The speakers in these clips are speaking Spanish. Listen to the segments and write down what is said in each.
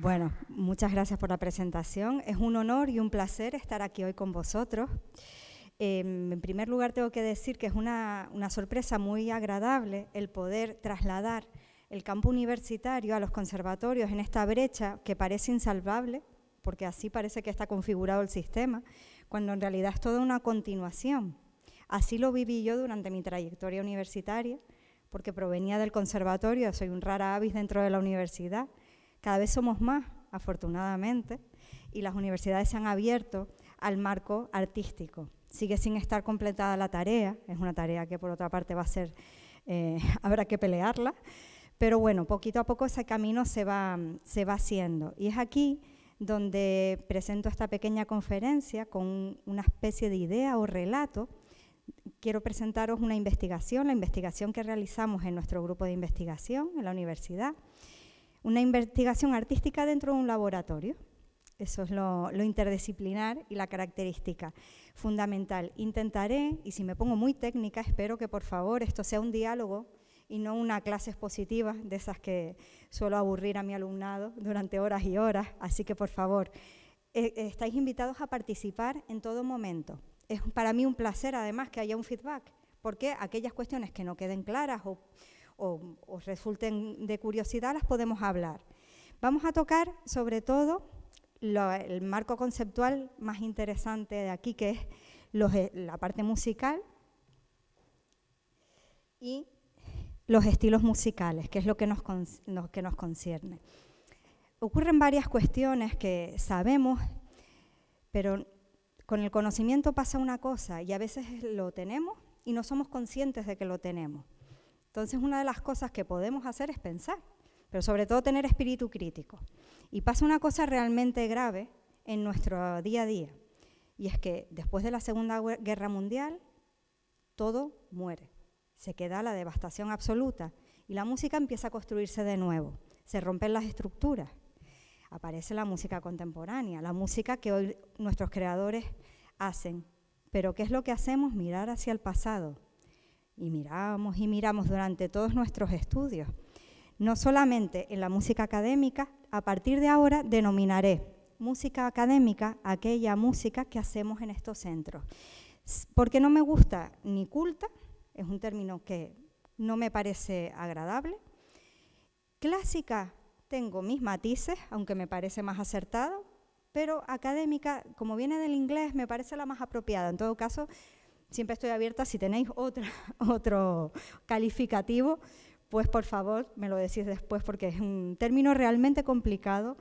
Bueno, muchas gracias por la presentación. Es un honor y un placer estar aquí hoy con vosotros. Em, en primer lugar, tengo que decir que es una, una, sorpresa muy agradable el poder trasladar el campo universitario a los conservatorios en esta brecha que parece insalvable, porque así parece que está configurado el sistema, cuando en realidad es toda una continuación. Así lo viví yo durante mi trayectoria universitaria, porque provenía del conservatorio, soy un rara avis dentro de la universidad, cada vez somos más, afortunadamente, y las universidades se han abierto al marco artístico. Sigue sin estar completada la tarea, es una tarea que por otra parte va a ser, eh, habrá que pelearla, pero bueno, poquito a poco ese camino se va haciendo. Y es aquí donde presento esta pequeña conferencia con una especie de idea o relato. Quiero presentaros una investigación, la investigación que realizamos en nuestro grupo de investigación en la universidad, una investigación artística dentro de un laboratorio. Eso es lo, interdisciplinar y la característica fundamental. Intentaré, y si me pongo muy técnica, espero que por favor esto sea un diálogo y no una clase expositiva de esas que suelo aburrir a mi alumnado durante horas y horas. Así que por favor, eh, eh, estáis invitados a participar en todo momento. Es para mí un placer además que haya un feedback, porque aquellas cuestiones que no queden claras o o, resulten de curiosidad, las podemos hablar. Vamos a tocar sobre todo el marco conceptual más interesante de aquí, que es eh, la parte musical y los estilos musicales, que es lo que nos concierne. Ocurren varias cuestiones que sabemos, pero con el conocimiento pasa una cosa y a veces lo tenemos y no somos conscientes de que lo tenemos. Entonces, una de las cosas que podemos hacer es pensar, pero sobre todo tener espíritu crítico. Y pasa una cosa realmente grave en nuestro día a día, y es que después de la Segunda Guerra Mundial, todo muere, se queda la devastación absoluta, y la música empieza a construirse de nuevo, se rompen las estructuras, aparece la música contemporánea, la música que hoy nuestros creadores hacen. Pero ¿qué es lo que hacemos? Mirar hacia el pasado, y miramos y miramos durante todos nuestros estudios. No solamente en la música académica, a partir de ahora denominaré música académica aquella música que hacemos en estos centros. Porque no me gusta ni culta, es un término que no me parece agradable. Clásica, tengo mis matices, aunque me parece más acertado, pero académica, como viene del inglés, me parece la más apropiada. En todo caso, siempre estoy abierta, si tenéis otro calificativo, pues por favor me lo decís después porque es un término realmente complicado,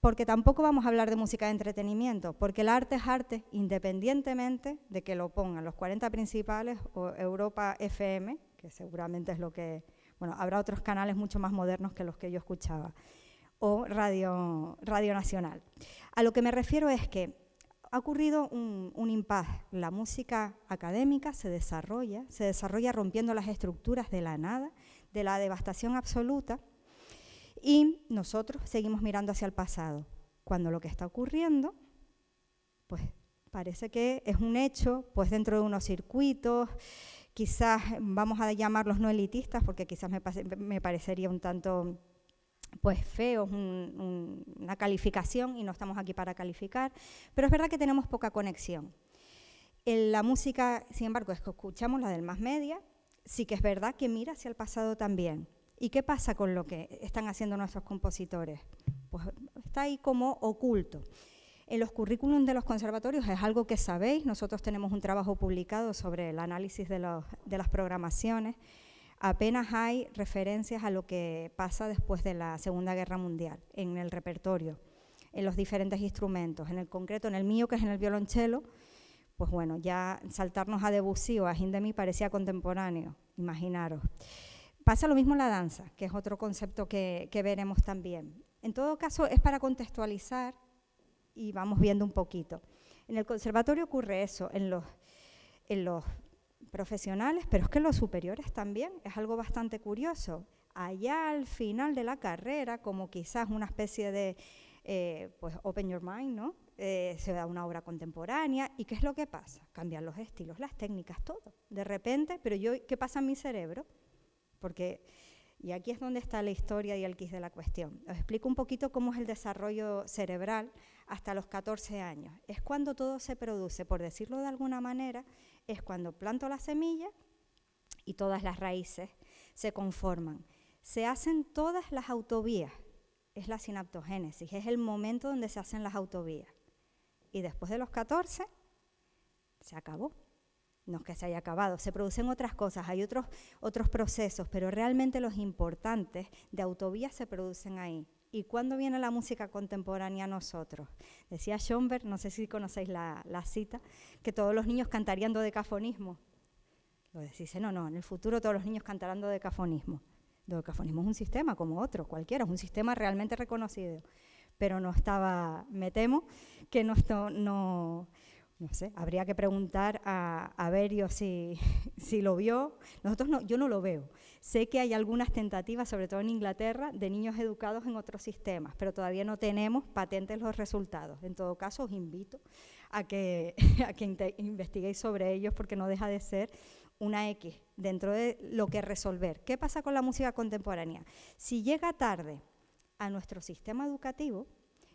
porque tampoco vamos a hablar de música de entretenimiento, porque el arte es arte independientemente de que lo pongan los 40 principales o Europa FM, que seguramente es lo que, bueno, habrá otros canales mucho más modernos que los que yo escuchaba, o Radio, Radio Nacional. A lo que me refiero es que ha ocurrido un, impasse. La música académica se desarrolla, se desarrolla rompiendo las estructuras de la nada, de la devastación absoluta, y nosotros seguimos mirando hacia el pasado, cuando lo que está ocurriendo, pues parece que es un hecho, pues dentro de unos circuitos, quizás vamos a llamarlos no elitistas, porque quizás me parecería un tanto pues feo, es una calificación y no estamos aquí para calificar, pero es verdad que tenemos poca conexión. En la música, sin embargo, es que escuchamos la del más media, sí que es verdad que mira hacia el pasado también. ¿Y qué pasa con lo que están haciendo nuestros compositores? Pues está ahí como oculto. En los currículums de los conservatorios es algo que sabéis, nosotros tenemos un trabajo publicado sobre el análisis de las programaciones apenas hay referencias a lo que pasa después de la Segunda Guerra Mundial en el repertorio, en los diferentes instrumentos, en el concreto, en el mío que es en el violonchelo, pues bueno, ya saltarnos a Debussy o a Hindemith parecía contemporáneo, imaginaros. Pasa lo mismo en la danza, que es otro concepto que, que veremos también. En todo caso, es para contextualizar y vamos viendo un poquito. En el conservatorio ocurre eso, en los, en los profesionales, pero es que los superiores también, es algo bastante curioso. Allá al final de la carrera, como quizás una especie de, eh, pues, open your mind, ¿no? Eh, se da una obra contemporánea. ¿Y qué es lo que pasa? Cambian los estilos, las técnicas, todo. De repente, pero yo, ¿qué pasa en mi cerebro? Porque, y aquí es donde está la historia y el quiz de la cuestión. Os explico un poquito cómo es el desarrollo cerebral hasta los 14 años. Es cuando todo se produce, por decirlo de alguna manera, es cuando planto la semilla y todas las raíces se conforman. Se hacen todas las autovías, es la sinaptogénesis, es el momento donde se hacen las autovías. Y después de los 14, se acabó. No es que se haya acabado, se producen otras cosas, hay otros, otros procesos, pero realmente los importantes de autovías se producen ahí y cuándo viene la música contemporánea a nosotros. Decía Schoenberg, no sé si conocéis la, cita, que todos los niños cantarían dodecafonismo. Lo decís, no, no, en el futuro todos los niños cantarán dodecafonismo. Dodecafonismo es un sistema como otro, cualquiera, es un sistema realmente reconocido. Pero no estaba, me temo, que no, no, no sé, habría que preguntar a, Berio si, si, lo vio. Nosotros no, yo no lo veo. Sé que hay algunas tentativas, sobre todo en Inglaterra, de niños educados en otros sistemas, pero todavía no tenemos patentes los resultados. En todo caso, os invito a que, a que investiguéis sobre ellos porque no deja de ser una X dentro de lo que resolver. ¿Qué pasa con la música contemporánea? Si llega tarde a nuestro sistema educativo,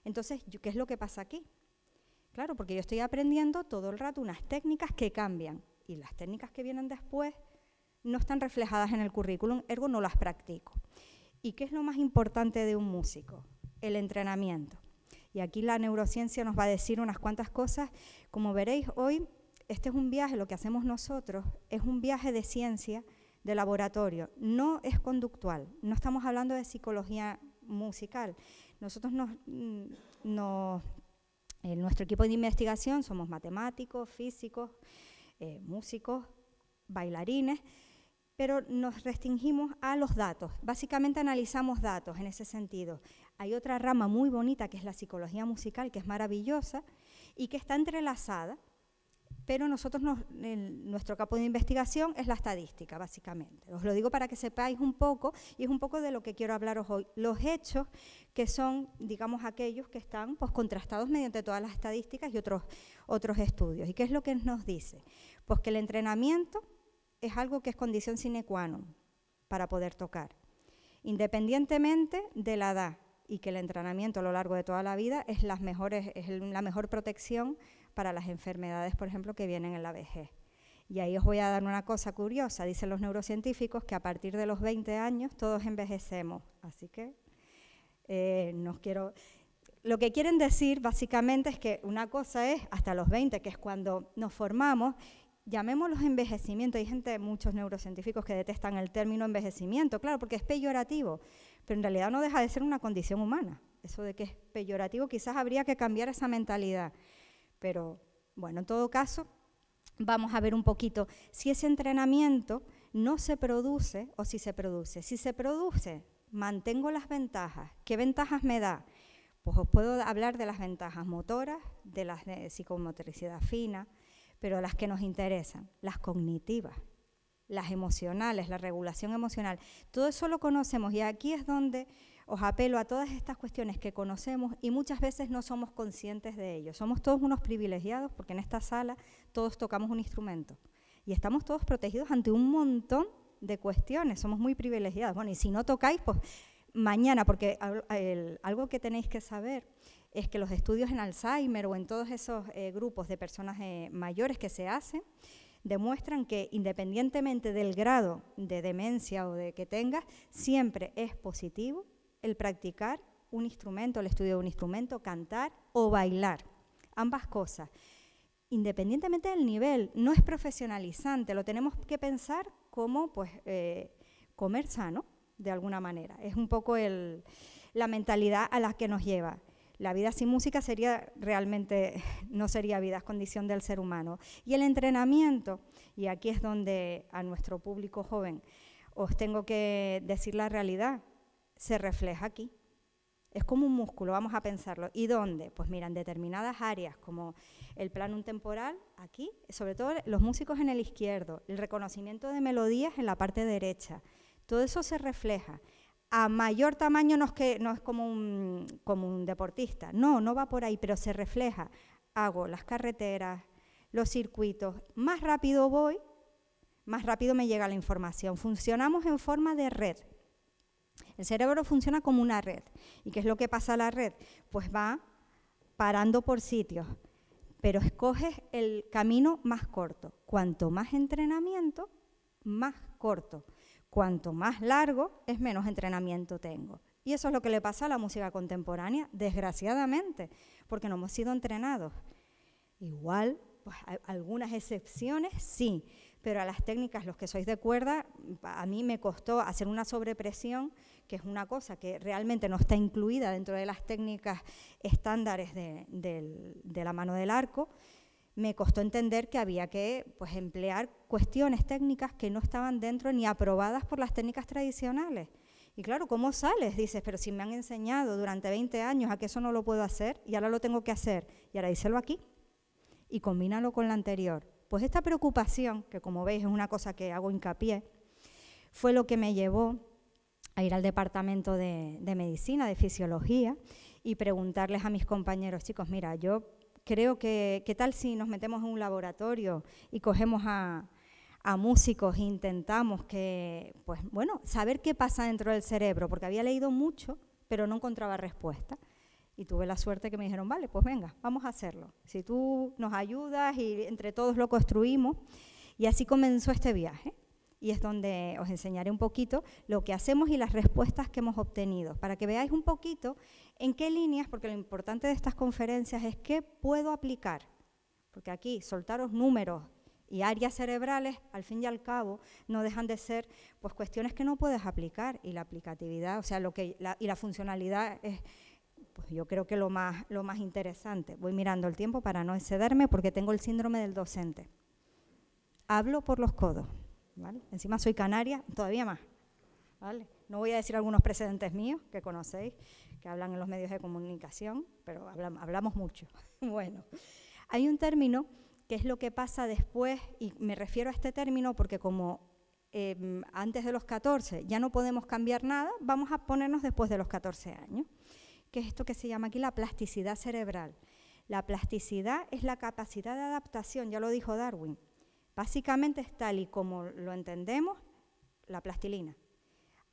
entonces, ¿qué es lo que pasa aquí? Claro, porque yo estoy aprendiendo todo el rato unas técnicas que cambian y las técnicas que vienen después no están reflejadas en el currículum, ergo no las practico. ¿Y qué es lo más importante de un músico? El entrenamiento. Y aquí la neurociencia nos va a decir unas cuantas cosas. Como veréis hoy, este es un viaje, lo que hacemos nosotros es un viaje de ciencia, de laboratorio, no es conductual, no estamos hablando de psicología musical. Nosotros nos, mm, nos nuestro equipo de investigación somos matemáticos, físicos, eh, músicos, bailarines, pero nos restringimos a los datos. Básicamente analizamos datos en ese sentido. Hay otra rama muy bonita que es la psicología musical, que es maravillosa y que está entrelazada pero nosotros, nuestro campo de investigación es la estadística, básicamente. Os lo digo para que sepáis un poco, y es un poco de lo que quiero hablaros hoy. Los hechos que son, digamos, aquellos que están pues, contrastados mediante todas las estadísticas y otros, otros estudios. ¿Y qué es lo que nos dice? Pues que el entrenamiento es algo que es condición sine qua non para poder tocar, independientemente de la edad, y que el entrenamiento a lo largo de toda la vida es, las mejores, es la mejor protección para las enfermedades, por ejemplo, que vienen en la vejez. Y ahí os voy a dar una cosa curiosa. Dicen los neurocientíficos que a partir de los 20 años todos envejecemos. Así que eh, quiero... Lo que quieren decir básicamente es que una cosa es hasta los 20, que es cuando nos formamos, los envejecimiento. Hay gente, muchos neurocientíficos que detestan el término envejecimiento, claro, porque es peyorativo, pero en realidad no deja de ser una condición humana. Eso de que es peyorativo, quizás habría que cambiar esa mentalidad. Pero bueno, en todo caso, vamos a ver un poquito si ese entrenamiento no se produce o si se produce. Si se produce, mantengo las ventajas. ¿Qué ventajas me da? Pues os puedo hablar de las ventajas motoras, de las de psicomotricidad fina, pero las que nos interesan, las cognitivas, las emocionales, la regulación emocional. Todo eso lo conocemos y aquí es donde os apelo a todas estas cuestiones que conocemos y muchas veces no somos conscientes de ello. Somos todos unos privilegiados porque en esta sala todos tocamos un instrumento y estamos todos protegidos ante un montón de cuestiones, somos muy privilegiados. Bueno, y si no tocáis, pues mañana, porque algo que tenéis que saber es que los estudios en Alzheimer o en todos esos eh, grupos de personas eh, mayores que se hacen, demuestran que independientemente del grado de demencia o de que tengas, siempre es positivo el practicar un instrumento, el estudio de un instrumento, cantar o bailar, ambas cosas. Independientemente del nivel, no es profesionalizante, lo tenemos que pensar como pues, eh, comer sano, de alguna manera. Es un poco la mentalidad a la que nos lleva. La vida sin música sería realmente no sería vida, es condición del ser humano. Y el entrenamiento, y aquí es donde a nuestro público joven os tengo que decir la realidad, se refleja aquí. Es como un músculo, vamos a pensarlo. ¿Y dónde? Pues mira, en determinadas áreas, como el plano temporal, aquí, sobre todo los músicos en el izquierdo, el reconocimiento de melodías en la parte derecha. Todo eso se refleja. A mayor tamaño no es, que, no es como, un, como un deportista, no, no va por ahí, pero se refleja. Hago las carreteras, los circuitos, más rápido voy, más rápido me llega la información. Funcionamos en forma de red, el cerebro funciona como una red. ¿Y qué es lo que pasa a la red? Pues va parando por sitios, pero escoges el camino más corto. Cuanto más entrenamiento, más corto. Cuanto más largo, es menos entrenamiento tengo. Y eso es lo que le pasa a la música contemporánea, desgraciadamente, porque no hemos sido entrenados. Igual, pues algunas excepciones sí, pero a las técnicas, los que sois de cuerda, a mí me costó hacer una sobrepresión, que es una cosa que realmente no está incluida dentro de las técnicas estándares de, la mano del arco, me costó entender que había que pues, emplear cuestiones técnicas que no estaban dentro ni aprobadas por las técnicas tradicionales. Y claro, ¿cómo sales? Dices, pero si me han enseñado durante 20 años a que eso no lo puedo hacer y ahora lo tengo que hacer y ahora díselo aquí y combínalo con la anterior pues esta preocupación, que como veis es una cosa que hago hincapié, fue lo que me llevó a ir al departamento de, medicina, de fisiología, y preguntarles a mis compañeros, chicos, mira, yo creo que, ¿qué tal si nos metemos en un laboratorio y cogemos a, músicos e intentamos que, pues bueno, saber qué pasa dentro del cerebro? Porque había leído mucho, pero no encontraba respuesta. Y tuve la suerte que me dijeron, vale, pues venga, vamos a hacerlo. Si tú nos ayudas y entre todos lo construimos. Y así comenzó este viaje. Y es donde os enseñaré un poquito lo que hacemos y las respuestas que hemos obtenido, para que veáis un poquito en qué líneas, porque lo importante de estas conferencias es qué puedo aplicar. Porque aquí soltaros números y áreas cerebrales, al fin y al cabo, no dejan de ser pues cuestiones que no puedes aplicar y la aplicatividad, o sea, lo que y la funcionalidad es pues yo creo que lo más, interesante, voy mirando el tiempo para no excederme porque tengo el síndrome del docente. Hablo por los codos, ¿vale? Encima soy canaria, todavía más, ¿vale? No voy a decir algunos precedentes míos que conocéis, que hablan en los medios de comunicación, pero hablamos, mucho. bueno, hay un término que es lo que pasa después, y me refiero a este término porque como em, antes de los 14 ya no podemos cambiar nada, vamos a ponernos después de los 14 años que es esto que se llama aquí la plasticidad cerebral. La plasticidad es la capacidad de adaptación, ya lo dijo Darwin. Básicamente es tal y como lo entendemos, la plastilina.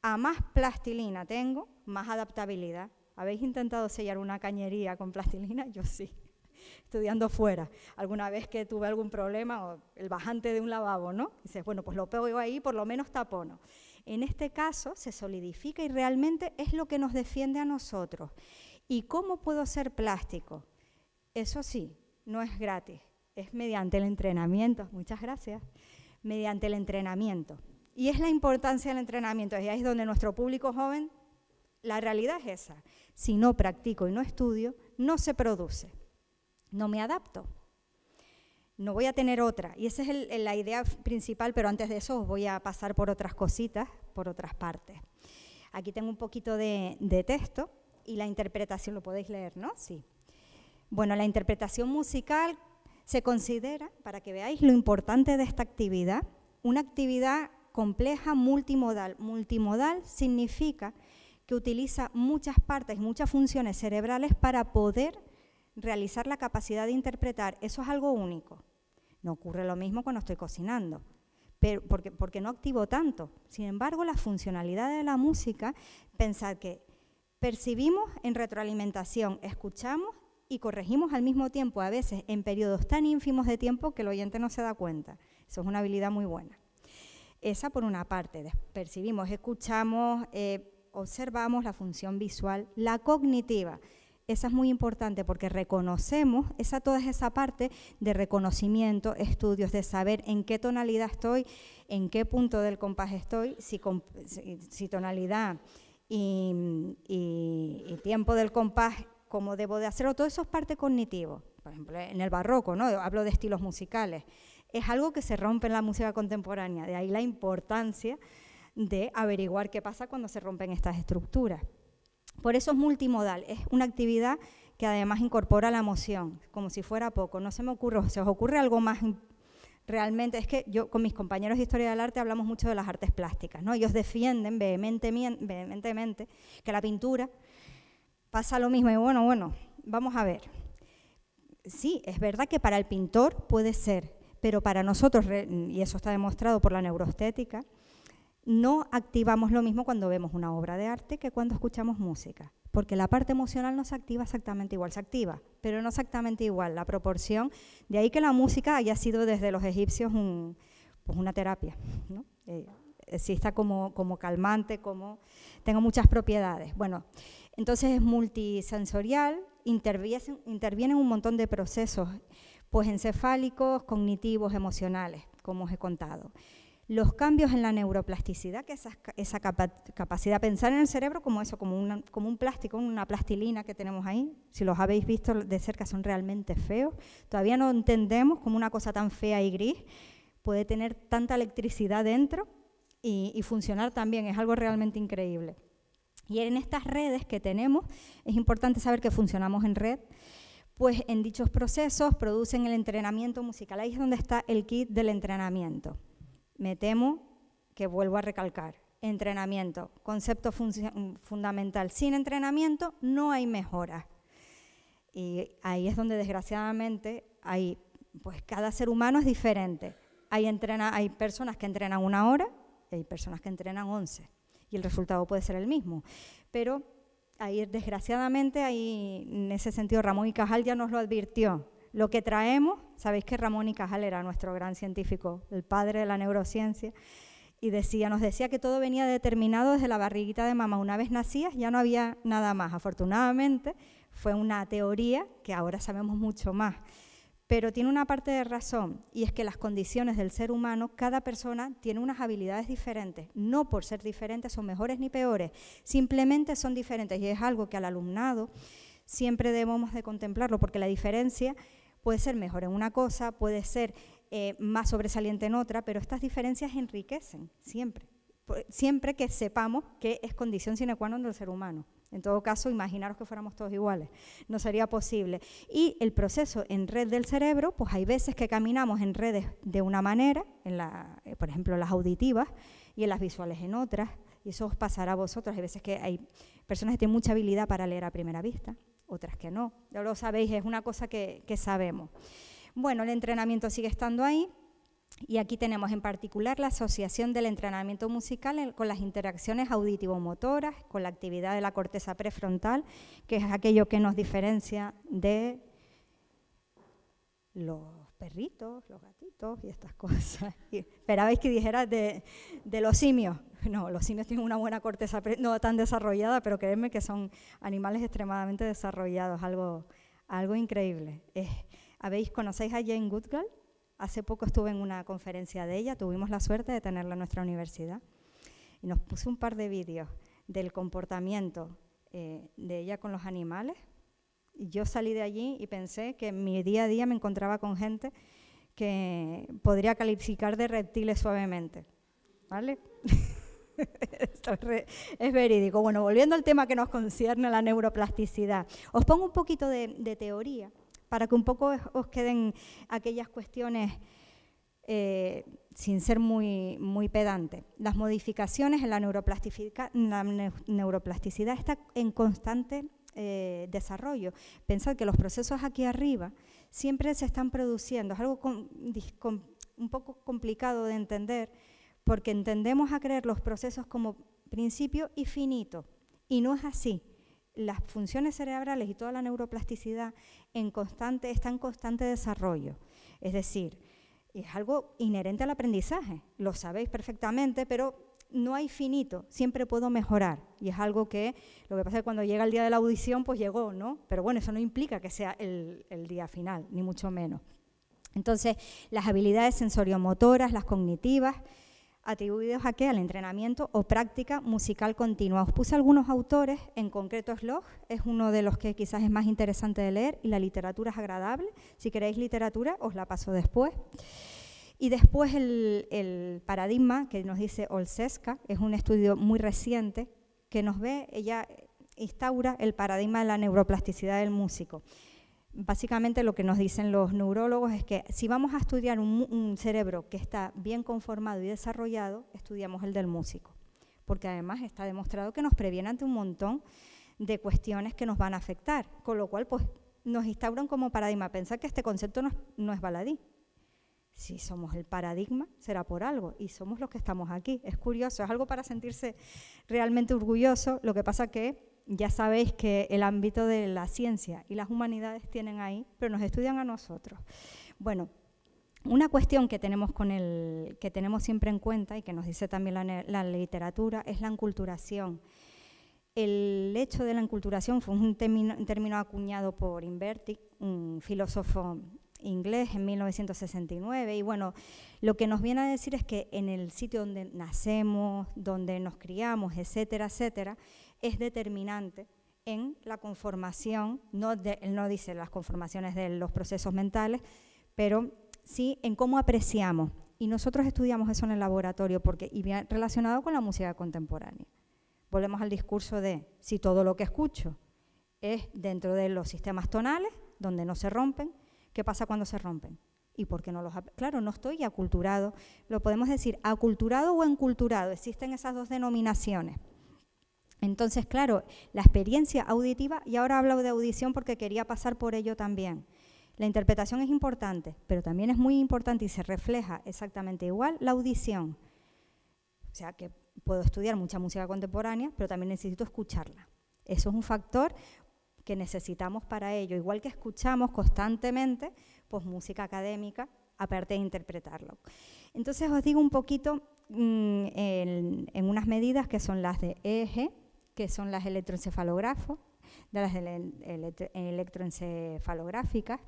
A más plastilina tengo, más adaptabilidad. ¿Habéis intentado sellar una cañería con plastilina? Yo sí, estudiando fuera. Alguna vez que tuve algún problema, el bajante de un lavabo, ¿no? Dices, bueno, pues lo pego ahí, por lo menos tapono. En este caso se solidifica y realmente es lo que nos defiende a nosotros. ¿Y cómo puedo ser plástico? Eso sí, no es gratis, es mediante el entrenamiento. Muchas gracias. Mediante el entrenamiento. Y es la importancia del entrenamiento. Y ahí es donde nuestro público joven, la realidad es esa. Si no practico y no estudio, no se produce. No me adapto no voy a tener otra. Y esa es la idea principal, pero antes de eso os voy a pasar por otras cositas, por otras partes. Aquí tengo un poquito de, de texto y la interpretación, lo podéis leer, ¿no? Sí. Bueno, la interpretación musical se considera, para que veáis lo importante de esta actividad, una actividad compleja multimodal. Multimodal significa que utiliza muchas partes, muchas funciones cerebrales para poder realizar la capacidad de interpretar. Eso es algo único. No ocurre lo mismo cuando estoy cocinando, porque, no activo tanto. Sin embargo, la funcionalidad de la música, pensar que percibimos en retroalimentación, escuchamos y corregimos al mismo tiempo, a veces en periodos tan ínfimos de tiempo que el oyente no se da cuenta. Eso es una habilidad muy buena. Esa por una parte, percibimos, escuchamos, eh, observamos la función visual, la cognitiva. Esa es muy importante porque reconocemos, esa toda esa parte de reconocimiento, estudios, de saber en qué tonalidad estoy, en qué punto del compás estoy, si, tonalidad y, tiempo del compás, cómo debo de hacerlo, todo eso es parte cognitivo. Por ejemplo, en el barroco, ¿no? hablo de estilos musicales. Es algo que se rompe en la música contemporánea, de ahí la importancia de averiguar qué pasa cuando se rompen estas estructuras. Por eso es multimodal, es una actividad que además incorpora la emoción, como si fuera poco. No se me ocurre, se os ocurre algo más realmente. Es que yo con mis compañeros de historia del arte hablamos mucho de las artes plásticas, ¿no? Ellos defienden vehementemente, vehementemente que la pintura pasa lo mismo. Y bueno, bueno, vamos a ver. Sí, es verdad que para el pintor puede ser, pero para nosotros, y eso está demostrado por la neuroestética, no activamos lo mismo cuando vemos una obra de arte que cuando escuchamos música, porque la parte emocional no se activa exactamente igual, se activa, pero no exactamente igual, la proporción, de ahí que la música haya sido desde los egipcios pues una terapia, ¿no? Eh, exista como, calmante, como tengo muchas propiedades. Bueno, entonces es multisensorial, intervienen, intervienen un montón de procesos, pues encefálicos, cognitivos, emocionales, como os he contado los cambios en la neuroplasticidad, que esa, capacidad de pensar en el cerebro como eso, como, un plástico, una plastilina que tenemos ahí, si los habéis visto de cerca son realmente feos, todavía no entendemos cómo una cosa tan fea y gris puede tener tanta electricidad dentro y, y funcionar también, es algo realmente increíble. Y en estas redes que tenemos, es importante saber que funcionamos en red, pues en dichos procesos producen el entrenamiento musical, ahí es donde está el kit del entrenamiento. Me temo que vuelvo a recalcar, entrenamiento, concepto fundamental. Sin entrenamiento no hay mejora. Y ahí es donde desgraciadamente hay, pues cada ser humano es diferente. Hay, personas que entrenan una hora y hay personas que entrenan once. Y el resultado puede ser el mismo. Pero ahí, desgraciadamente, ahí, en ese sentido, Ramón y Cajal ya nos lo advirtió. Lo que traemos, sabéis que Ramón y Cajal era nuestro gran científico, el padre de la neurociencia, y decía, nos decía que todo venía determinado desde la barriguita de mamá. Una vez nacías ya no había nada más. Afortunadamente fue una teoría que ahora sabemos mucho más. Pero tiene una parte de razón y es que las condiciones del ser humano, cada persona tiene unas habilidades diferentes. No por ser diferentes son mejores ni peores, simplemente son diferentes y es algo que al alumnado siempre debemos de contemplarlo porque la diferencia Puede ser mejor en una cosa, puede ser eh, más sobresaliente en otra, pero estas diferencias enriquecen siempre, siempre que sepamos que es condición sine qua non del ser humano. En todo caso, imaginaros que fuéramos todos iguales, no sería posible. Y el proceso en red del cerebro, pues hay veces que caminamos en redes de una manera, en la, eh, por ejemplo, las auditivas, y en las visuales en otras, y eso os pasará a vosotros. Hay veces que hay personas que tienen mucha habilidad para leer a primera vista, otras que no. Ya lo sabéis, es una cosa que, sabemos. Bueno, el entrenamiento sigue estando ahí. Y aquí tenemos en particular la asociación del entrenamiento musical con las interacciones auditivo-motoras, con la actividad de la corteza prefrontal, que es aquello que nos diferencia de los perritos, los gatitos y estas cosas. Y esperabais que dijera de, los simios. No, los simios tienen una buena corteza, no tan desarrollada, pero créeme que son animales extremadamente desarrollados, algo, algo increíble. ¿habéis, ¿Conocéis a Jane Goodgall? Hace poco estuve en una conferencia de ella, tuvimos la suerte de tenerla en nuestra universidad, y nos puso un par de vídeos del comportamiento eh, de ella con los animales yo salí de allí y pensé que en mi día a día me encontraba con gente que podría calificar de reptiles suavemente. ¿Vale? es, verídico. Bueno, volviendo al tema que nos concierne, la neuroplasticidad. Os pongo un poquito de, teoría para que un poco os queden aquellas cuestiones eh, sin ser muy, muy pedante. Las modificaciones en la, neuroplasticidad, la neuroplasticidad está en constante eh, desarrollo. Pensad que los procesos aquí arriba siempre se están produciendo. Es algo un poco complicado de entender porque entendemos a creer los procesos como principio y finito. Y no es así. Las funciones cerebrales y toda la neuroplasticidad en constante, está en constante desarrollo. Es decir, es algo inherente al aprendizaje. Lo sabéis perfectamente, pero no hay finito, siempre puedo mejorar. Y es algo que, lo que pasa es que cuando llega el día de la audición, pues llegó, ¿no? Pero bueno, eso no implica que sea el, día final, ni mucho menos. Entonces, las habilidades sensoriomotoras, las cognitivas, atribuidos a qué? Al entrenamiento o práctica musical continua. Os puse algunos autores, en concreto Sloch, es uno de los que quizás es más interesante de leer y la literatura es agradable. Si queréis literatura, os la paso después. Y después el, paradigma que nos dice Olsesca, es un estudio muy reciente, que nos ve, ella instaura el paradigma de la neuroplasticidad del músico. Básicamente lo que nos dicen los neurólogos es que si vamos a estudiar un, cerebro que está bien conformado y desarrollado, estudiamos el del músico, porque además está demostrado que nos previene ante un montón de cuestiones que nos van a afectar, con lo cual pues nos instauran como paradigma. Pensar que este concepto no no es baladí, si somos el paradigma, será por algo, y somos los que estamos aquí. Es curioso, es algo para sentirse realmente orgulloso, lo que pasa que ya sabéis que el ámbito de la ciencia y las humanidades tienen ahí, pero nos estudian a nosotros. Bueno, una cuestión que tenemos, con el, que tenemos siempre en cuenta y que nos dice también la, literatura es la enculturación. El hecho de la enculturación fue un término, término acuñado por Inverti, un filósofo inglés en 1969. Y bueno, lo que nos viene a decir es que en el sitio donde nacemos, donde nos criamos, etcétera, etcétera, es determinante en la conformación, no, de, no dice las conformaciones de los procesos mentales, pero sí en cómo apreciamos. Y nosotros estudiamos eso en el laboratorio porque, y bien relacionado con la música contemporánea. Volvemos al discurso de si todo lo que escucho es dentro de los sistemas tonales, donde no se rompen, ¿Qué pasa cuando se rompen? ¿Y por qué no los.? Claro, no estoy aculturado. Lo podemos decir, aculturado o enculturado. Existen esas dos denominaciones. Entonces, claro, la experiencia auditiva, y ahora hablo de audición porque quería pasar por ello también. La interpretación es importante, pero también es muy importante y se refleja exactamente igual la audición. O sea que puedo estudiar mucha música contemporánea, pero también necesito escucharla. Eso es un factor que necesitamos para ello, igual que escuchamos constantemente pues, música académica, aparte de interpretarlo. Entonces os digo un poquito mm, en, unas medidas que son las de EEG, que son las electroencefalógrafos, de las electroencefalográficas.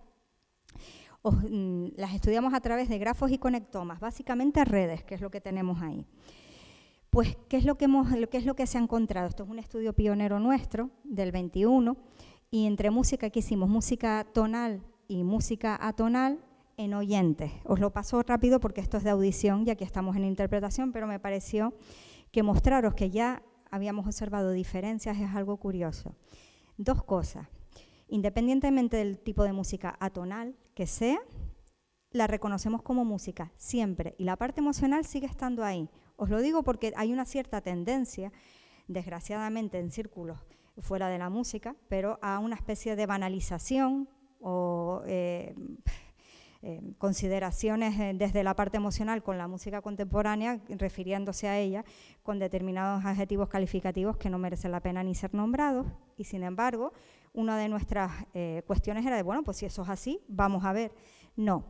Mm, las estudiamos a través de grafos y conectomas, básicamente redes, que es lo que tenemos ahí. Pues, ¿qué es lo que, hemos, qué es lo que se ha encontrado? Esto es un estudio pionero nuestro, del 21, y entre música que hicimos, música tonal y música atonal en oyentes. Os lo paso rápido porque esto es de audición, y aquí estamos en interpretación, pero me pareció que mostraros que ya habíamos observado diferencias es algo curioso. Dos cosas. Independientemente del tipo de música atonal que sea, la reconocemos como música siempre y la parte emocional sigue estando ahí. Os lo digo porque hay una cierta tendencia, desgraciadamente, en círculos fuera de la música, pero a una especie de banalización o eh, eh, consideraciones eh, desde la parte emocional con la música contemporánea, refiriéndose a ella con determinados adjetivos calificativos que no merecen la pena ni ser nombrados. Y sin embargo, una de nuestras cuestiones era de, bueno, pues si eso es así, vamos a ver. No.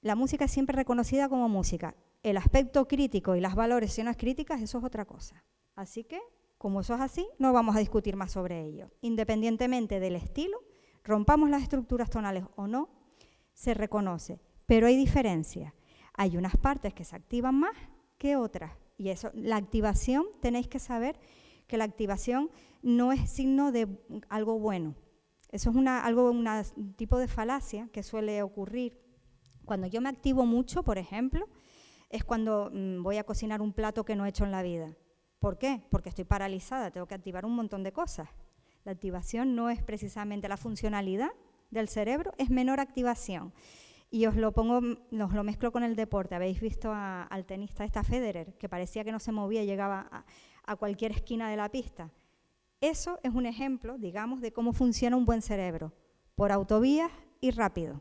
La música es siempre reconocida como música. El aspecto crítico y las valoraciones críticas, eso es otra cosa. Así que como eso es así, no vamos a discutir más sobre ello. Independientemente del estilo, rompamos las estructuras tonales o no, se reconoce, pero hay diferencias. Hay unas partes que se activan más que otras. Y eso, la activación, tenéis que saber que la activación no es signo de algo bueno. Eso es algo, un tipo de falacia que suele ocurrir. Cuando yo me activo mucho, por ejemplo, es cuando mm, voy a cocinar un plato que no he hecho en la vida. ¿Por qué? Porque estoy paralizada, tengo que activar un montón de cosas. La activación no es precisamente la funcionalidad del cerebro, es menor activación. Y os lo pongo, nos lo mezclo con el deporte. Habéis visto al tenista esta Federer, que parecía que no se movía y llegaba a, cualquier esquina de la pista. Eso es un ejemplo, digamos, de cómo funciona un buen cerebro, por autovías y rápido.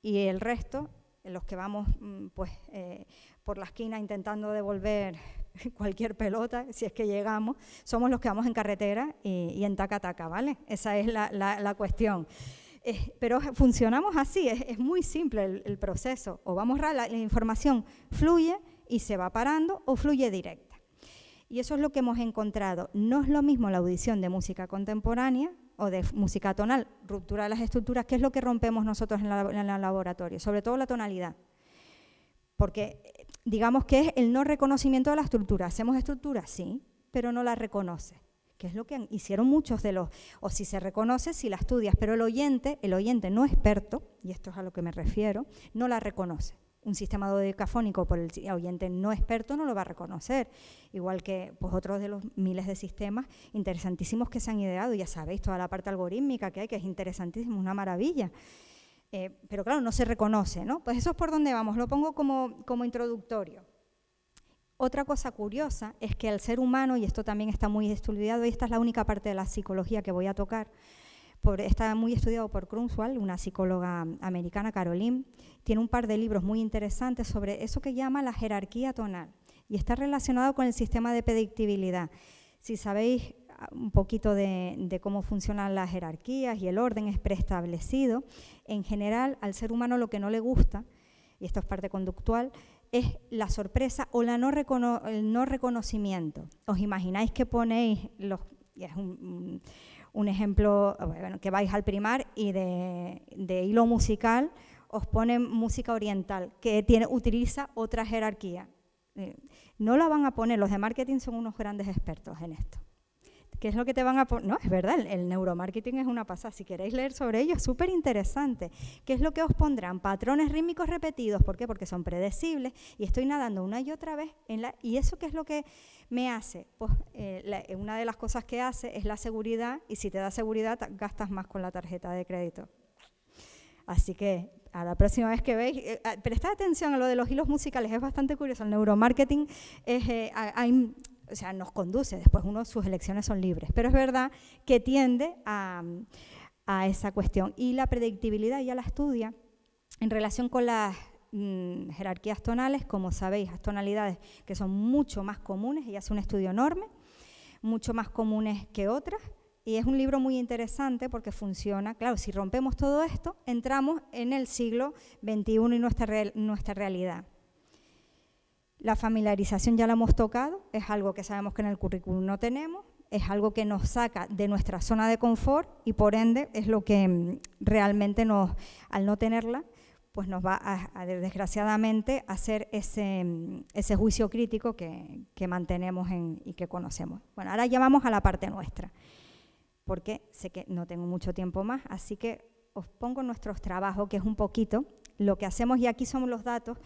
Y el resto, los que vamos mm, pues, eh, por la esquina intentando devolver cualquier pelota, si es que llegamos, somos los que vamos en carretera y, en taca-taca, ¿vale? Esa es la, cuestión. Eh, pero funcionamos así, es, muy simple el, proceso. O vamos, la, la información fluye y se va parando o fluye directa. Y eso es lo que hemos encontrado. No es lo mismo la audición de música contemporánea o de música tonal, ruptura de las estructuras, que es lo que rompemos nosotros en, en el laboratorio, sobre todo la tonalidad. Porque digamos que es el no reconocimiento de la estructura. Hacemos estructura, sí, pero no la reconoce, que es lo que hicieron muchos de los, o si se reconoce, si la estudias, pero el oyente, el oyente no experto, y esto es a lo que me refiero, no la reconoce. Un sistema dodecafónico por el oyente no experto no lo va a reconocer, igual que pues, otros de los miles de sistemas interesantísimos que se han ideado, ya sabéis, toda la parte algorítmica que hay, que es interesantísimo, una maravilla. Eh, pero claro, no se reconoce, ¿no? Pues eso es por donde vamos, lo pongo como, como introductorio. Otra cosa curiosa es que el ser humano, y esto también está muy estudiado, y esta es la única parte de la psicología que voy a tocar, por, está muy estudiado por Crumswell, una psicóloga americana, Caroline, tiene un par de libros muy interesantes sobre eso que llama la jerarquía tonal, y está relacionado con el sistema de predictibilidad. Si sabéis un poquito de, cómo funcionan las jerarquías y el orden es preestablecido. En general, al ser humano lo que no le gusta, y esto es parte conductual, es la sorpresa o la no el no reconocimiento. ¿Os imagináis que ponéis los... Es un, ejemplo, que vais al primar y de, hilo musical os ponen música oriental, que utiliza otra jerarquía. Eh, no la van a poner, los de marketing son unos grandes expertos en esto. ¿Qué es lo que te van a poner? No, es verdad, el, neuromarketing es una pasada. Si queréis leer sobre ello, es súper interesante. ¿Qué es lo que os pondrán? Patrones rítmicos repetidos. ¿Por qué? Porque son predecibles y estoy nadando una y otra vez. En la, ¿Y eso qué es lo que me hace? Pues eh, eh, una de las cosas que hace es la seguridad y si te da seguridad, gastas más con la tarjeta de crédito. Así que a la próxima vez que veis, eh, ah, prestad atención a lo de los hilos musicales, es bastante curioso. El neuromarketing es, o sea, nos conduce, después uno, sus elecciones son libres, pero es verdad que tiende a, esa cuestión. Y la predictibilidad ya la estudia en relación con las mm, jerarquías tonales, como sabéis, las tonalidades que son mucho más comunes, y hace un estudio enorme, mucho más comunes que otras, y es un libro muy interesante porque funciona, claro, si rompemos todo esto, entramos en el siglo XXI y nuestra realidad. La familiarización ya la hemos tocado, es algo que sabemos que en el currículum no tenemos, es algo que nos saca de nuestra zona de confort y por ende es lo que mm, realmente nos, al no tenerla, pues nos va a, desgraciadamente hacer ese, mm, juicio crítico que, mantenemos en, y que conocemos. Bueno, ahora ya vamos a la parte nuestra, porque sé que no tengo mucho tiempo más, así que os pongo nuestros trabajos, que es un poquito lo que hacemos y aquí son los datos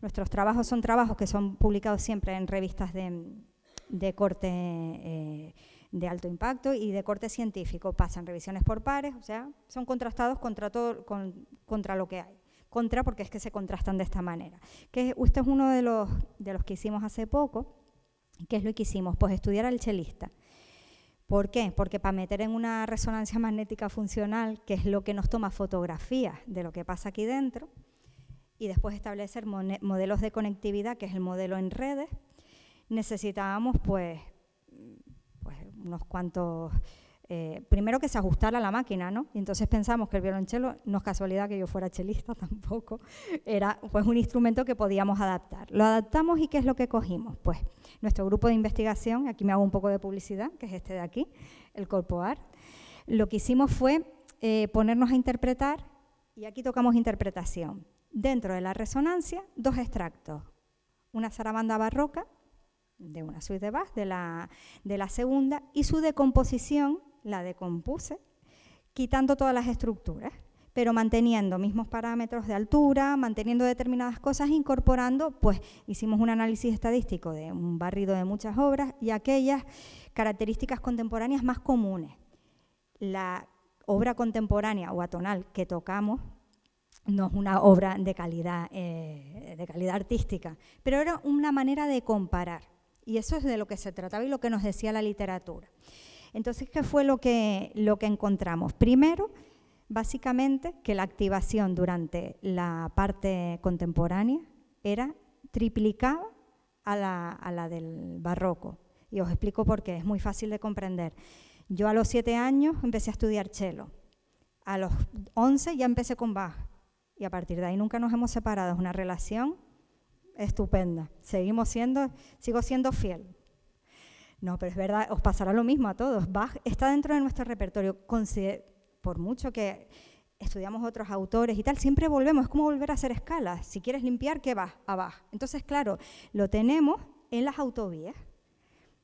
Nuestros trabajos son trabajos que son publicados siempre en revistas de, corte eh, de alto impacto y de corte científico. Pasan revisiones por pares, o sea, son contrastados contra, todo, contra lo que hay. Contra porque es que se contrastan de esta manera. Que este es uno de los, de los que hicimos hace poco. ¿Qué es lo que hicimos? Pues estudiar al chelista. ¿Por qué? Porque para meter en una resonancia magnética funcional, que es lo que nos toma fotografías de lo que pasa aquí dentro, y después establecer modelos de conectividad, que es el modelo en redes. Necesitábamos pues, pues unos cuantos, eh, primero que se ajustara la máquina, ¿no? Y entonces pensamos que el violonchelo, no es casualidad que yo fuera chelista tampoco, era pues un instrumento que podíamos adaptar. Lo adaptamos y ¿qué es lo que cogimos? Pues nuestro grupo de investigación, aquí me hago un poco de publicidad, que es este de aquí, el Corpoar, lo que hicimos fue eh, ponernos a interpretar, y aquí tocamos interpretación, dentro de la resonancia dos extractos, una zarabanda barroca de una suite de Bach, de la, de la segunda, y su decomposición, la decompuse, quitando todas las estructuras, pero manteniendo mismos parámetros de altura, manteniendo determinadas cosas, incorporando, pues hicimos un análisis estadístico de un barrido de muchas obras y aquellas características contemporáneas más comunes. La obra contemporánea o atonal que tocamos no es una obra de calidad, eh, de calidad artística, pero era una manera de comparar. Y eso es de lo que se trataba y lo que nos decía la literatura. Entonces, ¿qué fue lo que, lo que encontramos? Primero, básicamente, que la activación durante la parte contemporánea era triplicada a la, a la del barroco. Y os explico por qué, es muy fácil de comprender. Yo a los siete años empecé a estudiar cello. A los once ya empecé con bajo y a partir de ahí nunca nos hemos separado. Es una relación estupenda. Seguimos siendo, sigo siendo fiel. No, pero es verdad, os pasará lo mismo a todos. Bach está dentro de nuestro repertorio. por mucho que estudiamos otros autores y tal, siempre volvemos. Es como volver a hacer escalas. Si quieres limpiar, ¿qué vas? A Bach. Entonces, claro, lo tenemos en las autovías.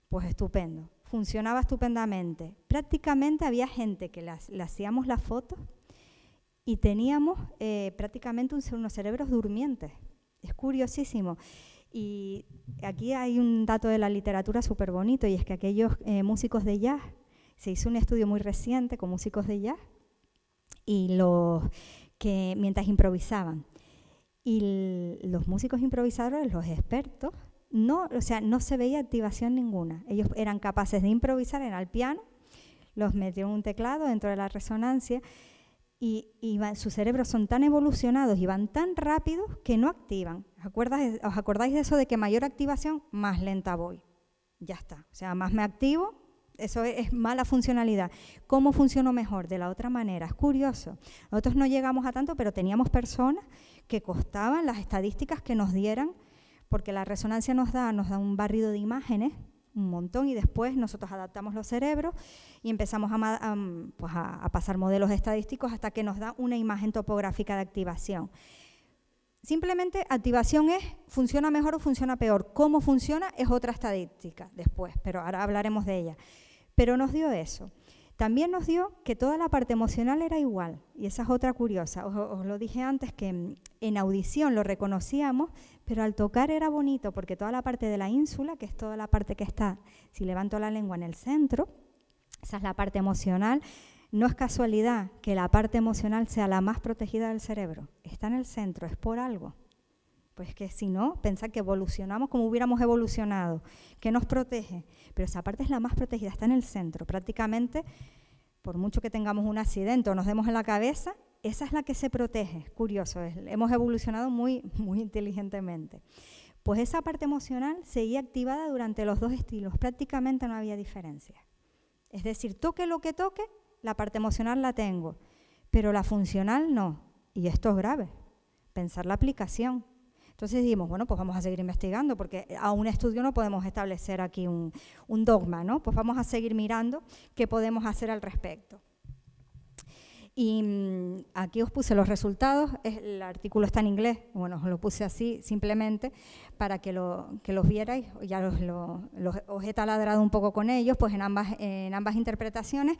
Pues estupendo. Funcionaba estupendamente. Prácticamente había gente que le hacíamos las fotos y teníamos eh, prácticamente un, unos cerebros durmientes. Es curiosísimo. Y aquí hay un dato de la literatura súper bonito, y es que aquellos eh, músicos de jazz, se hizo un estudio muy reciente con músicos de jazz, y los que mientras improvisaban. Y los músicos improvisadores, los expertos, no, o sea, no se veía activación ninguna. Ellos eran capaces de improvisar, en el piano, los metieron un teclado dentro de la resonancia, y, sus cerebros son tan evolucionados y van tan rápidos que no activan. ¿Os, acordáis, de eso de que mayor activación, más lenta voy? Ya está. O sea, más me activo, eso es, mala funcionalidad. ¿Cómo funcionó mejor? De la otra manera. Es curioso. Nosotros no llegamos a tanto, pero teníamos personas que costaban las estadísticas que nos dieran, porque la resonancia nos da, nos da un barrido de imágenes un montón y después nosotros adaptamos los cerebros y empezamos mm, pues a, pasar modelos estadísticos hasta que nos da una imagen topográfica de activación. Simplemente activación es, funciona mejor o funciona peor. Cómo funciona es otra estadística después, pero ahora hablaremos de ella. Pero nos dio eso. También nos dio que toda la parte emocional era igual, y esa es otra curiosa. Os, lo dije antes que mm, en, audición lo reconocíamos, pero al tocar era bonito, porque toda la parte de la ínsula, que es toda la parte que está, si levanto la lengua en el centro, esa es la parte emocional. No es casualidad que la parte emocional sea la más protegida del cerebro, está en el centro, es por algo. Pues que si no, pensar que evolucionamos como hubiéramos evolucionado, que nos protege. Pero esa parte es la más protegida, está en el centro. Prácticamente, por mucho que tengamos un accidente o nos demos en la cabeza, esa es la que se protege. Es curioso, hemos evolucionado muy, muy inteligentemente. Pues esa parte emocional seguía activada durante los dos estilos, prácticamente no había diferencia. Es decir, toque lo que toque, la parte emocional la tengo, pero la funcional no. Y esto es grave, pensar la aplicación. Entonces dijimos, bueno, pues vamos a seguir investigando, porque eh, a un estudio no podemos establecer aquí un, dogma, ¿no? Pues vamos a seguir mirando qué podemos hacer al respecto. Y mm, aquí os puse los resultados, el artículo está en inglés, bueno, os lo puse así simplemente para que, los vierais, ya os he taladrado un poco con ellos, pues en ambas, interpretaciones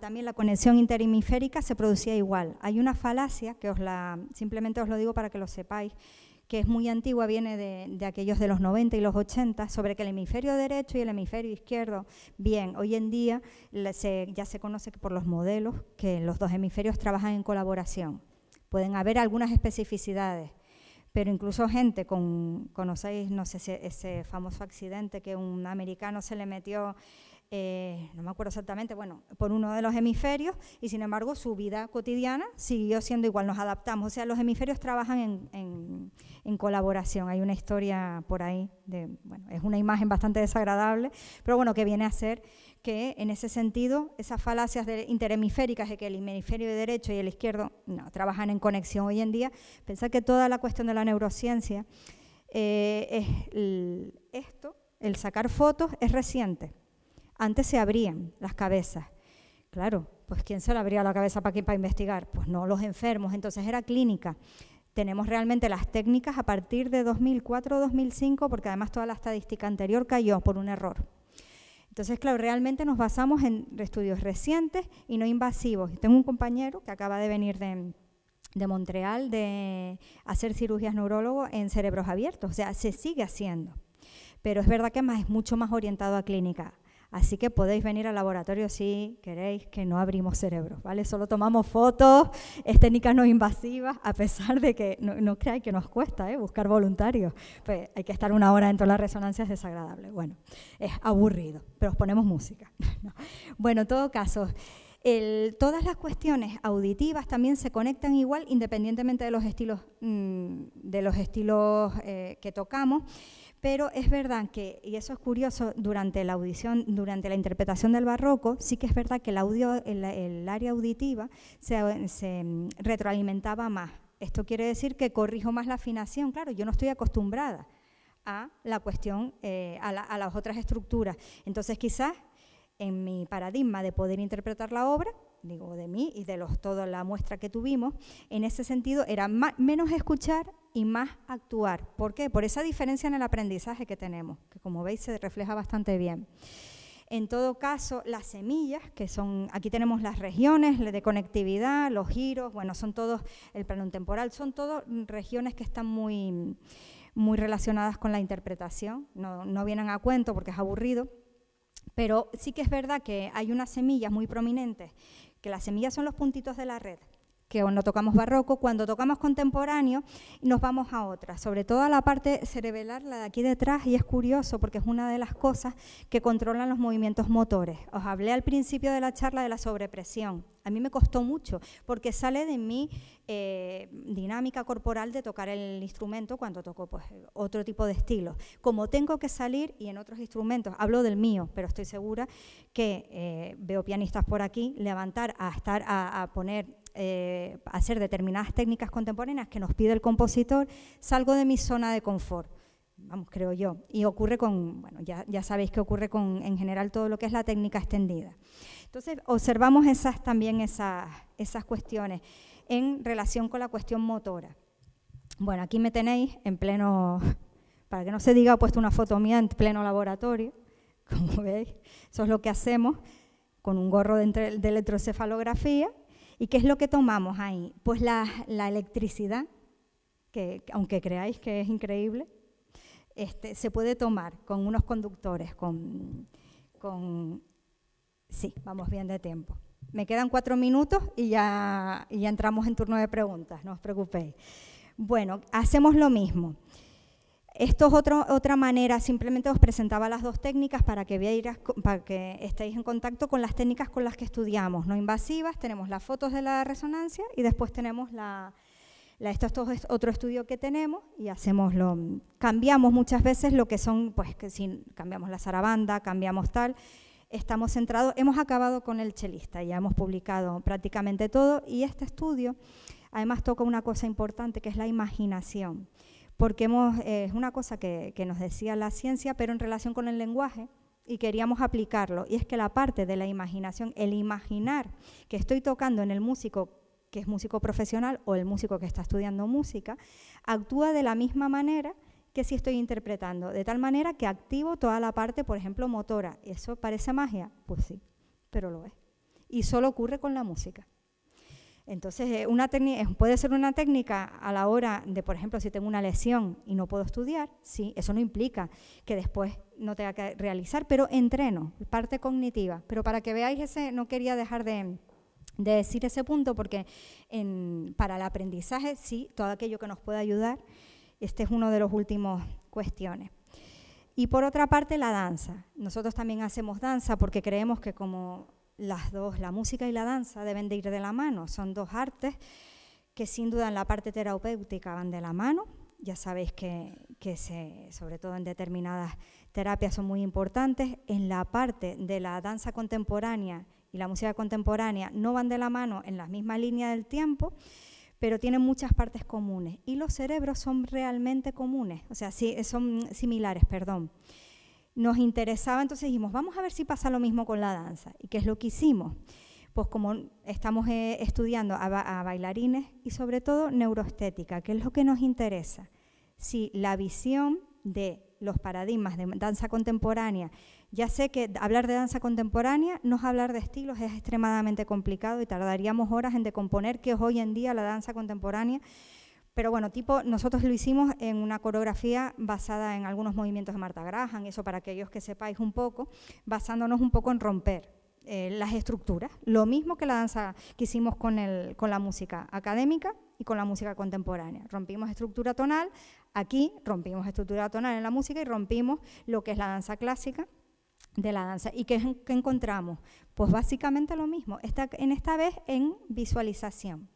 también la conexión interhemisférica se producía igual. Hay una falacia que os la, simplemente os lo digo para que lo sepáis, que es muy antigua, viene de, aquellos de los 90 y los 80, sobre que el hemisferio derecho y el hemisferio izquierdo, bien, hoy en día ya se conoce por los modelos que los dos hemisferios trabajan en colaboración. Pueden haber algunas especificidades, pero incluso gente con, conocéis, no sé, ese famoso accidente que un americano se le metió eh, no me acuerdo exactamente, bueno, por uno de los hemisferios y sin embargo su vida cotidiana siguió siendo igual, nos adaptamos, o sea, los hemisferios trabajan en, colaboración, hay una historia por ahí, bueno, es una imagen bastante desagradable, pero bueno, que viene a ser que en ese sentido esas falacias de interhemisféricas de que el hemisferio derecho y el izquierdo no, trabajan en conexión hoy en día, pensar que toda la cuestión de la neurociencia eh, es esto, el sacar fotos es reciente. Antes se abrían las cabezas. Claro, pues ¿quién se le abría la cabeza para, aquí, para investigar? Pues no, los enfermos. Entonces era clínica. Tenemos realmente las técnicas a partir de 2004-2005, porque además toda la estadística anterior cayó por un error. Entonces, claro, realmente nos basamos en estudios recientes y no invasivos. Tengo un compañero que acaba de venir de, Montreal de hacer cirugías neurólogo en cerebros abiertos, o sea, se sigue haciendo. Pero es verdad que más, es mucho más orientado a clínica Así que podéis venir al laboratorio si queréis, que no abrimos cerebros, ¿vale? Solo tomamos fotos, es técnica no invasiva, a pesar de que no, creáis que nos cuesta ¿eh? buscar voluntarios. Pues hay que estar una hora dentro de las resonancias, es desagradable. Bueno, es aburrido, pero os ponemos música. bueno, en todo caso, todas las cuestiones auditivas también se conectan igual, independientemente de los estilos, mm, de los estilos eh, que tocamos. Pero es verdad que, y eso es curioso, durante la audición, durante la interpretación del barroco, sí que es verdad que el, audio, el, área auditiva se, retroalimentaba más. Esto quiere decir que corrijo más la afinación. Claro, yo no estoy acostumbrada a la cuestión, eh, a, a, las otras estructuras. Entonces, quizás en mi paradigma de poder interpretar la obra, digo de mí y de los, toda la muestra que tuvimos, en ese sentido era menos escuchar y más actuar. ¿Por qué? Por esa diferencia en el aprendizaje que tenemos, que como veis se refleja bastante bien. En todo caso, las semillas, que son, aquí tenemos las regiones de conectividad, los giros, bueno, son todos, el plano temporal, son todas regiones que están muy, muy relacionadas con la interpretación, no, no vienen a cuento porque es aburrido, pero sí que es verdad que hay unas semillas muy prominentes que las semillas son los puntitos de la red que no tocamos barroco, cuando tocamos contemporáneo nos vamos a otra, sobre todo a la parte cerebelar, la de aquí detrás, y es curioso porque es una de las cosas que controlan los movimientos motores. Os hablé al principio de la charla de la sobrepresión. A mí me costó mucho porque sale de mi eh, dinámica corporal de tocar el instrumento cuando toco pues, otro tipo de estilo. Como tengo que salir y en otros instrumentos, hablo del mío, pero estoy segura que eh, veo pianistas por aquí levantar a estar a poner eh, hacer determinadas técnicas contemporáneas que nos pide el compositor, salgo de mi zona de confort vamos, creo yo. Y ocurre con, bueno, ya, ya sabéis que ocurre con en general todo lo que es la técnica extendida. Entonces, observamos esas, también esas, esas cuestiones en relación con la cuestión motora. Bueno, aquí me tenéis en pleno, para que no se diga, he puesto una foto mía en pleno laboratorio, como veis, eso es lo que hacemos con un gorro de, de electrocefalografía ¿Y qué es lo que tomamos ahí? Pues la, electricidad, que aunque creáis que es increíble, este, se puede tomar con unos conductores, con, con... Sí, vamos bien de tiempo. Me quedan cuatro minutos y ya, y ya entramos en turno de preguntas, no os preocupéis. Bueno, hacemos lo mismo. Esto es otra manera, simplemente os presentaba las dos técnicas para que, veáis, para que estéis en contacto con las técnicas con las que estudiamos, no invasivas, tenemos las fotos de la resonancia y después tenemos la, esto, es otro estudio que tenemos y hacemos cambiamos muchas veces lo que son, pues que si cambiamos la zarabanda, cambiamos tal, estamos centrados, hemos acabado con el chelista, ya hemos publicado prácticamente todo y este estudio además toca una cosa importante que es la imaginación porque eh, es una cosa que, que nos decía la ciencia, pero en relación con el lenguaje, y queríamos aplicarlo. Y es que la parte de la imaginación, el imaginar que estoy tocando en el músico que es músico profesional o el músico que está estudiando música, actúa de la misma manera que si estoy interpretando, de tal manera que activo toda la parte, por ejemplo, motora. ¿Eso parece magia? Pues sí, pero lo es. Y solo ocurre con la música. Entonces, eh, eh, puede ser una técnica a la hora de, por ejemplo, si tengo una lesión y no puedo estudiar, sí, eso no implica que después no tenga que realizar, pero entreno, parte cognitiva. Pero para que veáis ese, no quería dejar de, decir ese punto porque para el aprendizaje, sí, todo aquello que nos pueda ayudar, este es uno de los últimos cuestiones. Y por otra parte, la danza. Nosotros también hacemos danza porque creemos que como las dos, la música y la danza, deben de ir de la mano. Son dos artes que sin duda en la parte terapéutica van de la mano. Ya sabéis que, sobre todo en determinadas terapias son muy importantes. En la parte de la danza contemporánea y la música contemporánea no van de la mano en la misma línea del tiempo, pero tienen muchas partes comunes. Y los cerebros son realmente comunes, o sea, son similares, perdón nos interesaba, entonces dijimos, vamos a ver si pasa lo mismo con la danza. ¿Y qué es lo que hicimos? Pues como estamos eh, estudiando a, bailarines y sobre todo neuroestética, que es lo que nos interesa. Si la visión de los paradigmas de danza contemporánea. Ya sé que hablar de danza contemporánea no es hablar de estilos, es extremadamente complicado y tardaríamos horas en decomponer qué es hoy en día la danza contemporánea pero bueno, tipo, nosotros lo hicimos en una coreografía basada en algunos movimientos de Marta Graham, eso para aquellos que sepáis un poco, basándonos un poco en romper eh, las estructuras. Lo mismo que la danza que hicimos con, el, con la música académica y con la música contemporánea. Rompimos estructura tonal, aquí rompimos estructura tonal en la música y rompimos lo que es la danza clásica de la danza. ¿Y qué, encontramos? Pues básicamente lo mismo, esta, en esta vez en visualización.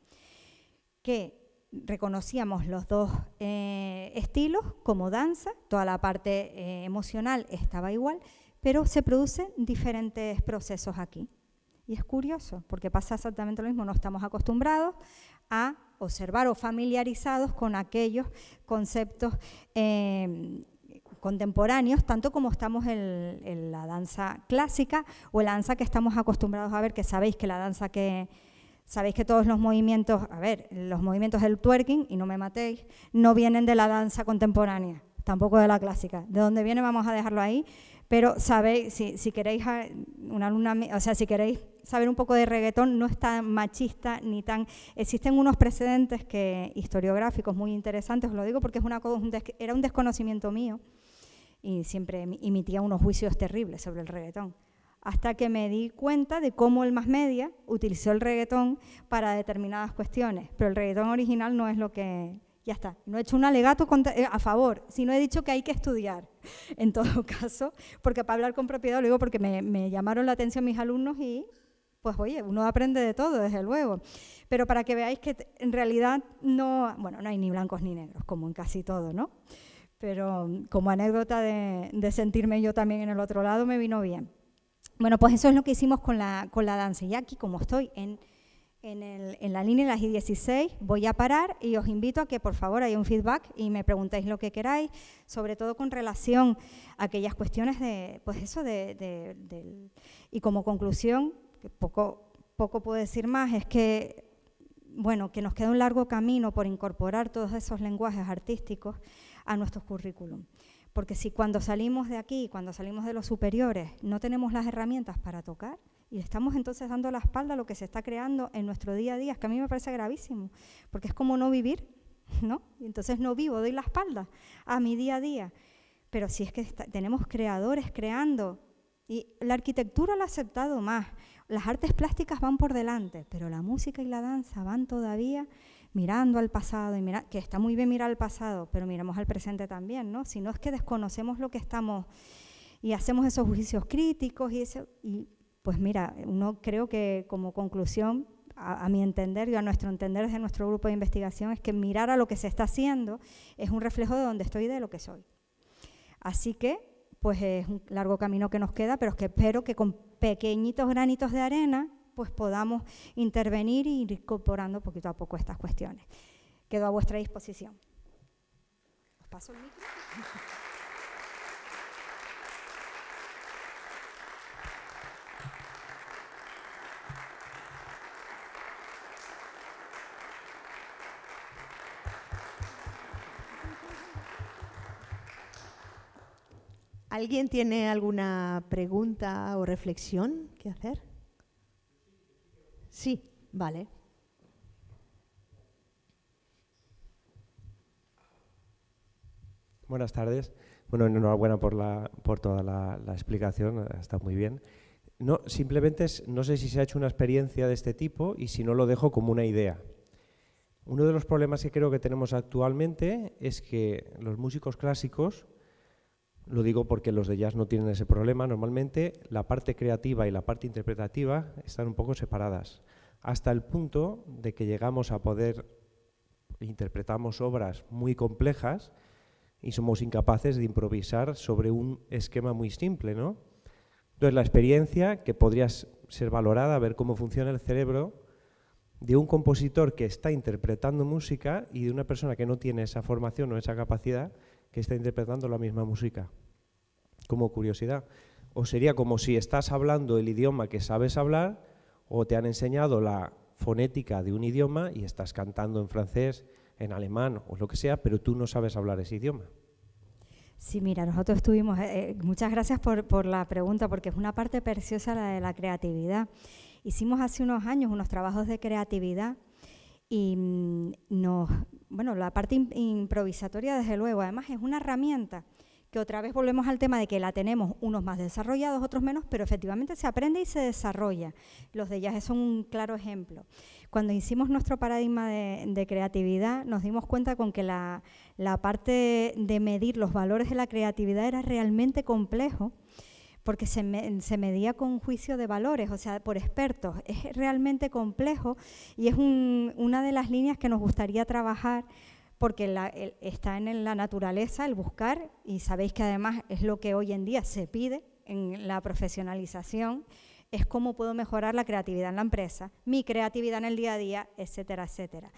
Que reconocíamos los dos eh, estilos como danza, toda la parte eh, emocional estaba igual, pero se producen diferentes procesos aquí. Y es curioso, porque pasa exactamente lo mismo, no estamos acostumbrados a observar o familiarizados con aquellos conceptos em, contemporáneos, tanto como estamos en, la danza clásica o la danza que estamos acostumbrados a ver, que sabéis que la danza que, Sabéis que todos los movimientos, a ver, los movimientos del twerking, y no me matéis, no vienen de la danza contemporánea, tampoco de la clásica. De dónde viene vamos a dejarlo ahí, pero sabéis, si, queréis una alumna, o sea, si queréis saber un poco de reggaetón, no es tan machista ni tan... Existen unos precedentes que, historiográficos muy interesantes, os lo digo porque es una, era un desconocimiento mío y siempre emitía unos juicios terribles sobre el reggaetón hasta que me di cuenta de cómo el más media utilizó el reggaetón para determinadas cuestiones, pero el reggaetón original no es lo que... Ya está, no he hecho un alegato eh, a favor, sino he dicho que hay que estudiar, en todo caso, porque para hablar con propiedad lo digo porque me, llamaron la atención mis alumnos y pues oye, uno aprende de todo, desde luego. Pero para que veáis que en realidad no, bueno, no hay ni blancos ni negros, como en casi todo, ¿no? Pero como anécdota de sentirme yo también en el otro lado, me vino bien. Bueno, pues eso es lo que hicimos con la, con la danza. Y aquí, como estoy en, la línea de las I-16, voy a parar y os invito a que, por favor, hay un feedback y me preguntéis lo que queráis, sobre todo con relación a aquellas cuestiones de, pues eso, de, y como conclusión, poco, poco puedo decir más, es que, bueno, que nos queda un largo camino por incorporar todos esos lenguajes artísticos a nuestros currículum. Porque si cuando salimos de aquí, cuando salimos de los superiores, no tenemos las herramientas para tocar, y estamos entonces dando la espalda a lo que se está creando en nuestro día a día, que a mí me parece gravísimo, porque es como no vivir, ¿no? Y entonces no vivo, doy la espalda a mi día a día. Pero si es que tenemos creadores creando, y la arquitectura lo ha aceptado más, las artes plásticas van por delante, pero la música y la danza van todavía mirando al pasado, y mira, que está muy bien mirar al pasado, pero miramos al presente también, ¿no? Si no es que desconocemos lo que estamos y hacemos esos juicios críticos y eso, y pues mira, uno creo que como conclusión, a, a mi entender y a nuestro entender desde nuestro grupo de investigación, es que mirar a lo que se está haciendo es un reflejo de donde estoy y de lo que soy. Así que, pues es un largo camino que nos queda, pero es que espero que con pequeñitos granitos de arena pues podamos intervenir e ir incorporando poquito a poco estas cuestiones. Quedo a vuestra disposición. ¿Alguien tiene alguna pregunta o reflexión que hacer? Sí, vale. Buenas tardes. Bueno, enhorabuena por, la, por toda la, explicación, está muy bien. No, simplemente no sé si se ha hecho una experiencia de este tipo y si no lo dejo como una idea. Uno de los problemas que creo que tenemos actualmente es que los músicos clásicos, lo digo porque los de jazz no tienen ese problema, normalmente la parte creativa y la parte interpretativa están un poco separadas hasta el punto de que llegamos a poder, interpretamos obras muy complejas y somos incapaces de improvisar sobre un esquema muy simple, ¿no? Entonces la experiencia que podría ser valorada, ver cómo funciona el cerebro de un compositor que está interpretando música y de una persona que no tiene esa formación o esa capacidad que está interpretando la misma música. Como curiosidad. O sería como si estás hablando el idioma que sabes hablar o te han enseñado la fonética de un idioma y estás cantando en francés, en alemán o lo que sea, pero tú no sabes hablar ese idioma. Sí, mira, nosotros estuvimos, eh, eh, muchas gracias por, por la pregunta, porque es una parte preciosa la de la creatividad. Hicimos hace unos años unos trabajos de creatividad y mm, nos, bueno, la parte improvisatoria desde luego, además es una herramienta que otra vez volvemos al tema de que la tenemos unos más desarrollados, otros menos, pero efectivamente se aprende y se desarrolla. Los de jazz son un claro ejemplo. Cuando hicimos nuestro paradigma de, creatividad, nos dimos cuenta con que la, parte de medir los valores de la creatividad era realmente complejo, porque se, se medía con juicio de valores, o sea, por expertos. Es realmente complejo y es una de las líneas que nos gustaría trabajar porque está en la naturaleza el buscar y sabéis que además es lo que hoy en día se pide en la profesionalización, es cómo puedo mejorar la creatividad en la empresa, mi creatividad en el día a día, etcétera, etcétera.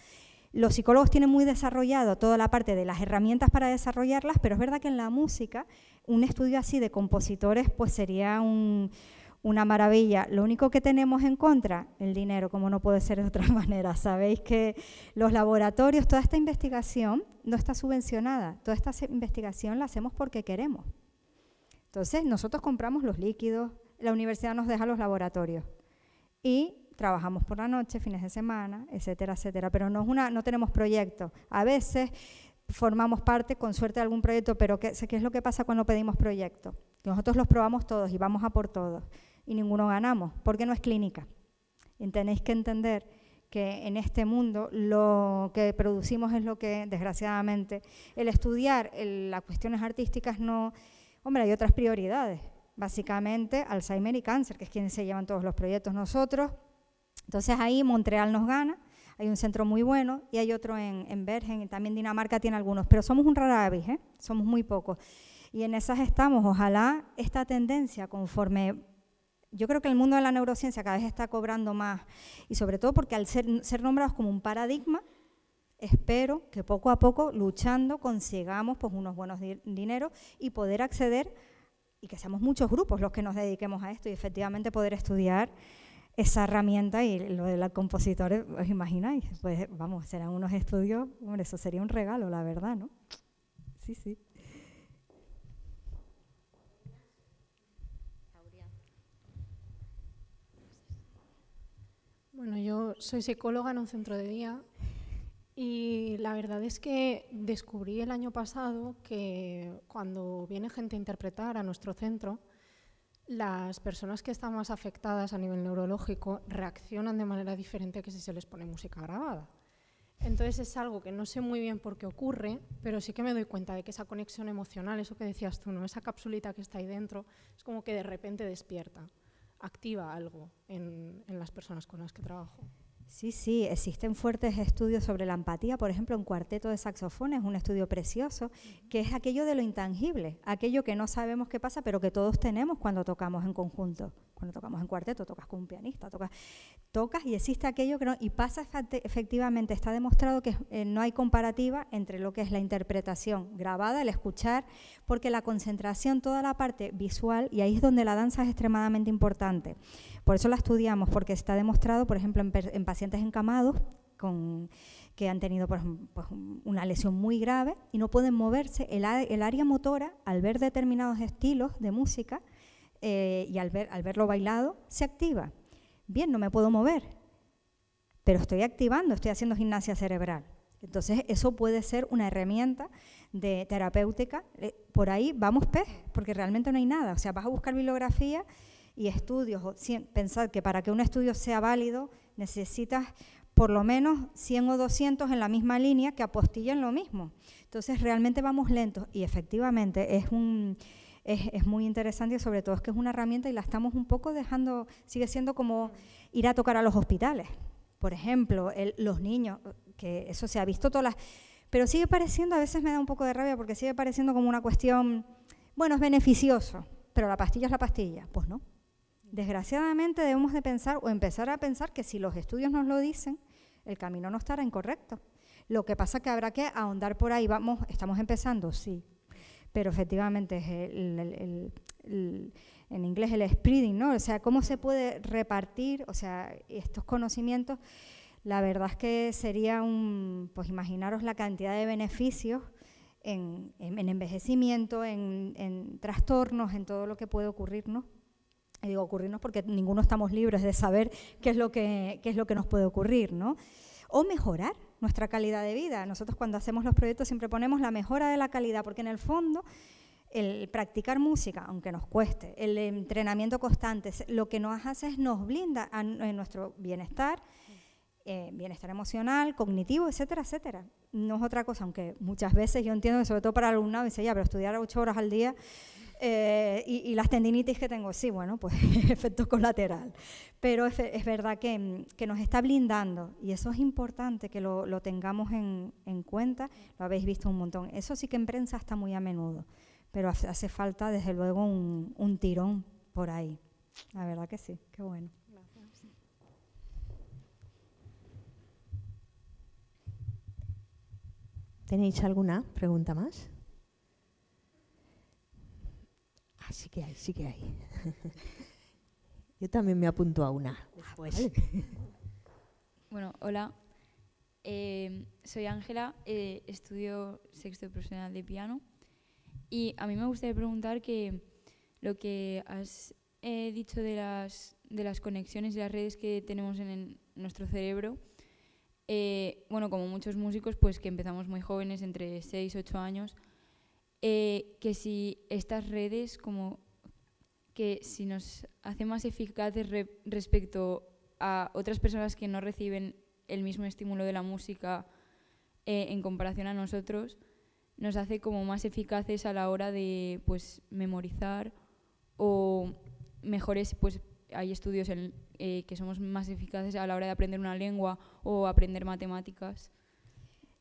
Los psicólogos tienen muy desarrollado toda la parte de las herramientas para desarrollarlas, pero es verdad que en la música un estudio así de compositores pues sería un, una maravilla. Lo único que tenemos en contra, el dinero, como no puede ser de otra manera. Sabéis que los laboratorios, toda esta investigación no está subvencionada, toda esta investigación la hacemos porque queremos. Entonces, nosotros compramos los líquidos, la universidad nos deja los laboratorios y trabajamos por la noche, fines de semana, etcétera, etcétera. Pero no, es una, no tenemos proyecto. A veces formamos parte, con suerte, de algún proyecto, pero ¿qué, qué es lo que pasa cuando pedimos proyecto? Nosotros los probamos todos y vamos a por todos y ninguno ganamos, porque no es clínica. Y tenéis que entender que en este mundo lo que producimos es lo que, desgraciadamente, el estudiar las cuestiones artísticas no... Hombre, hay otras prioridades. Básicamente, Alzheimer y cáncer, que es quien se llevan todos los proyectos nosotros. Entonces ahí Montreal nos gana, hay un centro muy bueno y hay otro en, Bergen, y también Dinamarca tiene algunos, pero somos un rara ¿eh? somos muy pocos. Y en esas estamos, ojalá esta tendencia, conforme yo creo que el mundo de la neurociencia cada vez está cobrando más y sobre todo porque al ser, nombrados como un paradigma, espero que poco a poco, luchando, consigamos pues, unos buenos dineros y poder acceder y que seamos muchos grupos los que nos dediquemos a esto y efectivamente poder estudiar esa herramienta y lo de los compositores, ¿os imagináis? Pues vamos, serán unos estudios, hombre, eso sería un regalo, la verdad, ¿no? Sí, sí. Bueno, yo soy psicóloga en un centro de día y la verdad es que descubrí el año pasado que cuando viene gente a interpretar a nuestro centro, las personas que están más afectadas a nivel neurológico reaccionan de manera diferente que si se les pone música grabada. Entonces es algo que no sé muy bien por qué ocurre, pero sí que me doy cuenta de que esa conexión emocional, eso que decías tú, ¿no? esa capsulita que está ahí dentro, es como que de repente despierta activa algo en, en las personas con las que trabajo. Sí, sí, existen fuertes estudios sobre la empatía, por ejemplo, un Cuarteto de Saxofones, un estudio precioso, que es aquello de lo intangible, aquello que no sabemos qué pasa, pero que todos tenemos cuando tocamos en conjunto. Cuando tocamos en cuarteto, tocas con un pianista, tocas, tocas y existe aquello que no, y pasa efectivamente, está demostrado que eh, no hay comparativa entre lo que es la interpretación grabada, el escuchar, porque la concentración, toda la parte visual, y ahí es donde la danza es extremadamente importante por eso la estudiamos, porque está demostrado, por ejemplo, en, pacientes encamados con, que han tenido pues, una lesión muy grave y no pueden moverse, el, área motora, al ver determinados estilos de música eh, y al, ver, al verlo bailado, se activa. Bien, no me puedo mover, pero estoy activando, estoy haciendo gimnasia cerebral. Entonces, eso puede ser una herramienta de terapéutica. Eh, por ahí vamos pez, porque realmente no hay nada. O sea, vas a buscar bibliografía y estudios. Pensad que para que un estudio sea válido necesitas por lo menos 100 o 200 en la misma línea que apostillen lo mismo. Entonces realmente vamos lentos y efectivamente es un... Es, muy interesante y sobre todo es que es una herramienta y la estamos un poco dejando, sigue siendo como ir a tocar a los hospitales, por ejemplo, los niños, que eso se ha visto todas las... Pero sigue pareciendo, a veces me da un poco de rabia porque sigue pareciendo como una cuestión, bueno, es beneficioso, pero la pastilla es la pastilla, pues no. Desgraciadamente debemos de pensar o empezar a pensar que si los estudios nos lo dicen, el camino no estará incorrecto. Lo que pasa es que habrá que ahondar por ahí. Vamos, estamos empezando, sí. Pero efectivamente es en inglés el spreading, ¿no? O sea, cómo se puede repartir, o sea, estos conocimientos. La verdad es que sería un, pues imaginaros la cantidad de beneficios en, envejecimiento, en, en, trastornos, en todo lo que puede ocurrir, ¿no? Y digo ocurrirnos porque ninguno estamos libres de saber qué es lo que, qué es lo que nos puede ocurrir, ¿no? O mejorar nuestra calidad de vida. Nosotros cuando hacemos los proyectos siempre ponemos la mejora de la calidad, porque en el fondo el practicar música, aunque nos cueste, el entrenamiento constante, lo que nos hace es nos blinda a, nuestro bienestar, eh, bienestar emocional, cognitivo, etcétera, etcétera. No es otra cosa, aunque muchas veces yo entiendo sobre todo para alumnado dice, ya, pero estudiar ocho horas al día eh, y, las tendinitis que tengo, sí, bueno, pues efecto colateral. Pero es, verdad mm, que, nos está blindando y eso es importante que lo, tengamos en, cuenta, lo habéis visto un montón. Eso sí que en prensa está muy a menudo, pero hace falta desde luego un, un tirón por ahí. La verdad que sí, qué bueno. ¿Tenéis alguna pregunta más? que hay, sí que hay. Yo también me apunto a una. Ah, bueno, hola. Em, soy Ángela, eh, estudio sexto profesional de piano y a mí me gustaría preguntar que lo que has eh, dicho de las, conexiones y las redes que tenemos en, nuestro cerebro, eh, bueno, como muchos músicos, pues que empezamos muy jóvenes, entre 6, 8 años, eh, que si estas redes, como que si nos hace más eficaces respecto a otras personas que no reciben el mismo estímulo de la música eh, en comparación a nosotros, nos hace como más eficaces a la hora de pues memorizar o mejores pues hay estudios eh, que somos más eficaces a la hora de aprender una lengua o aprender matemáticas.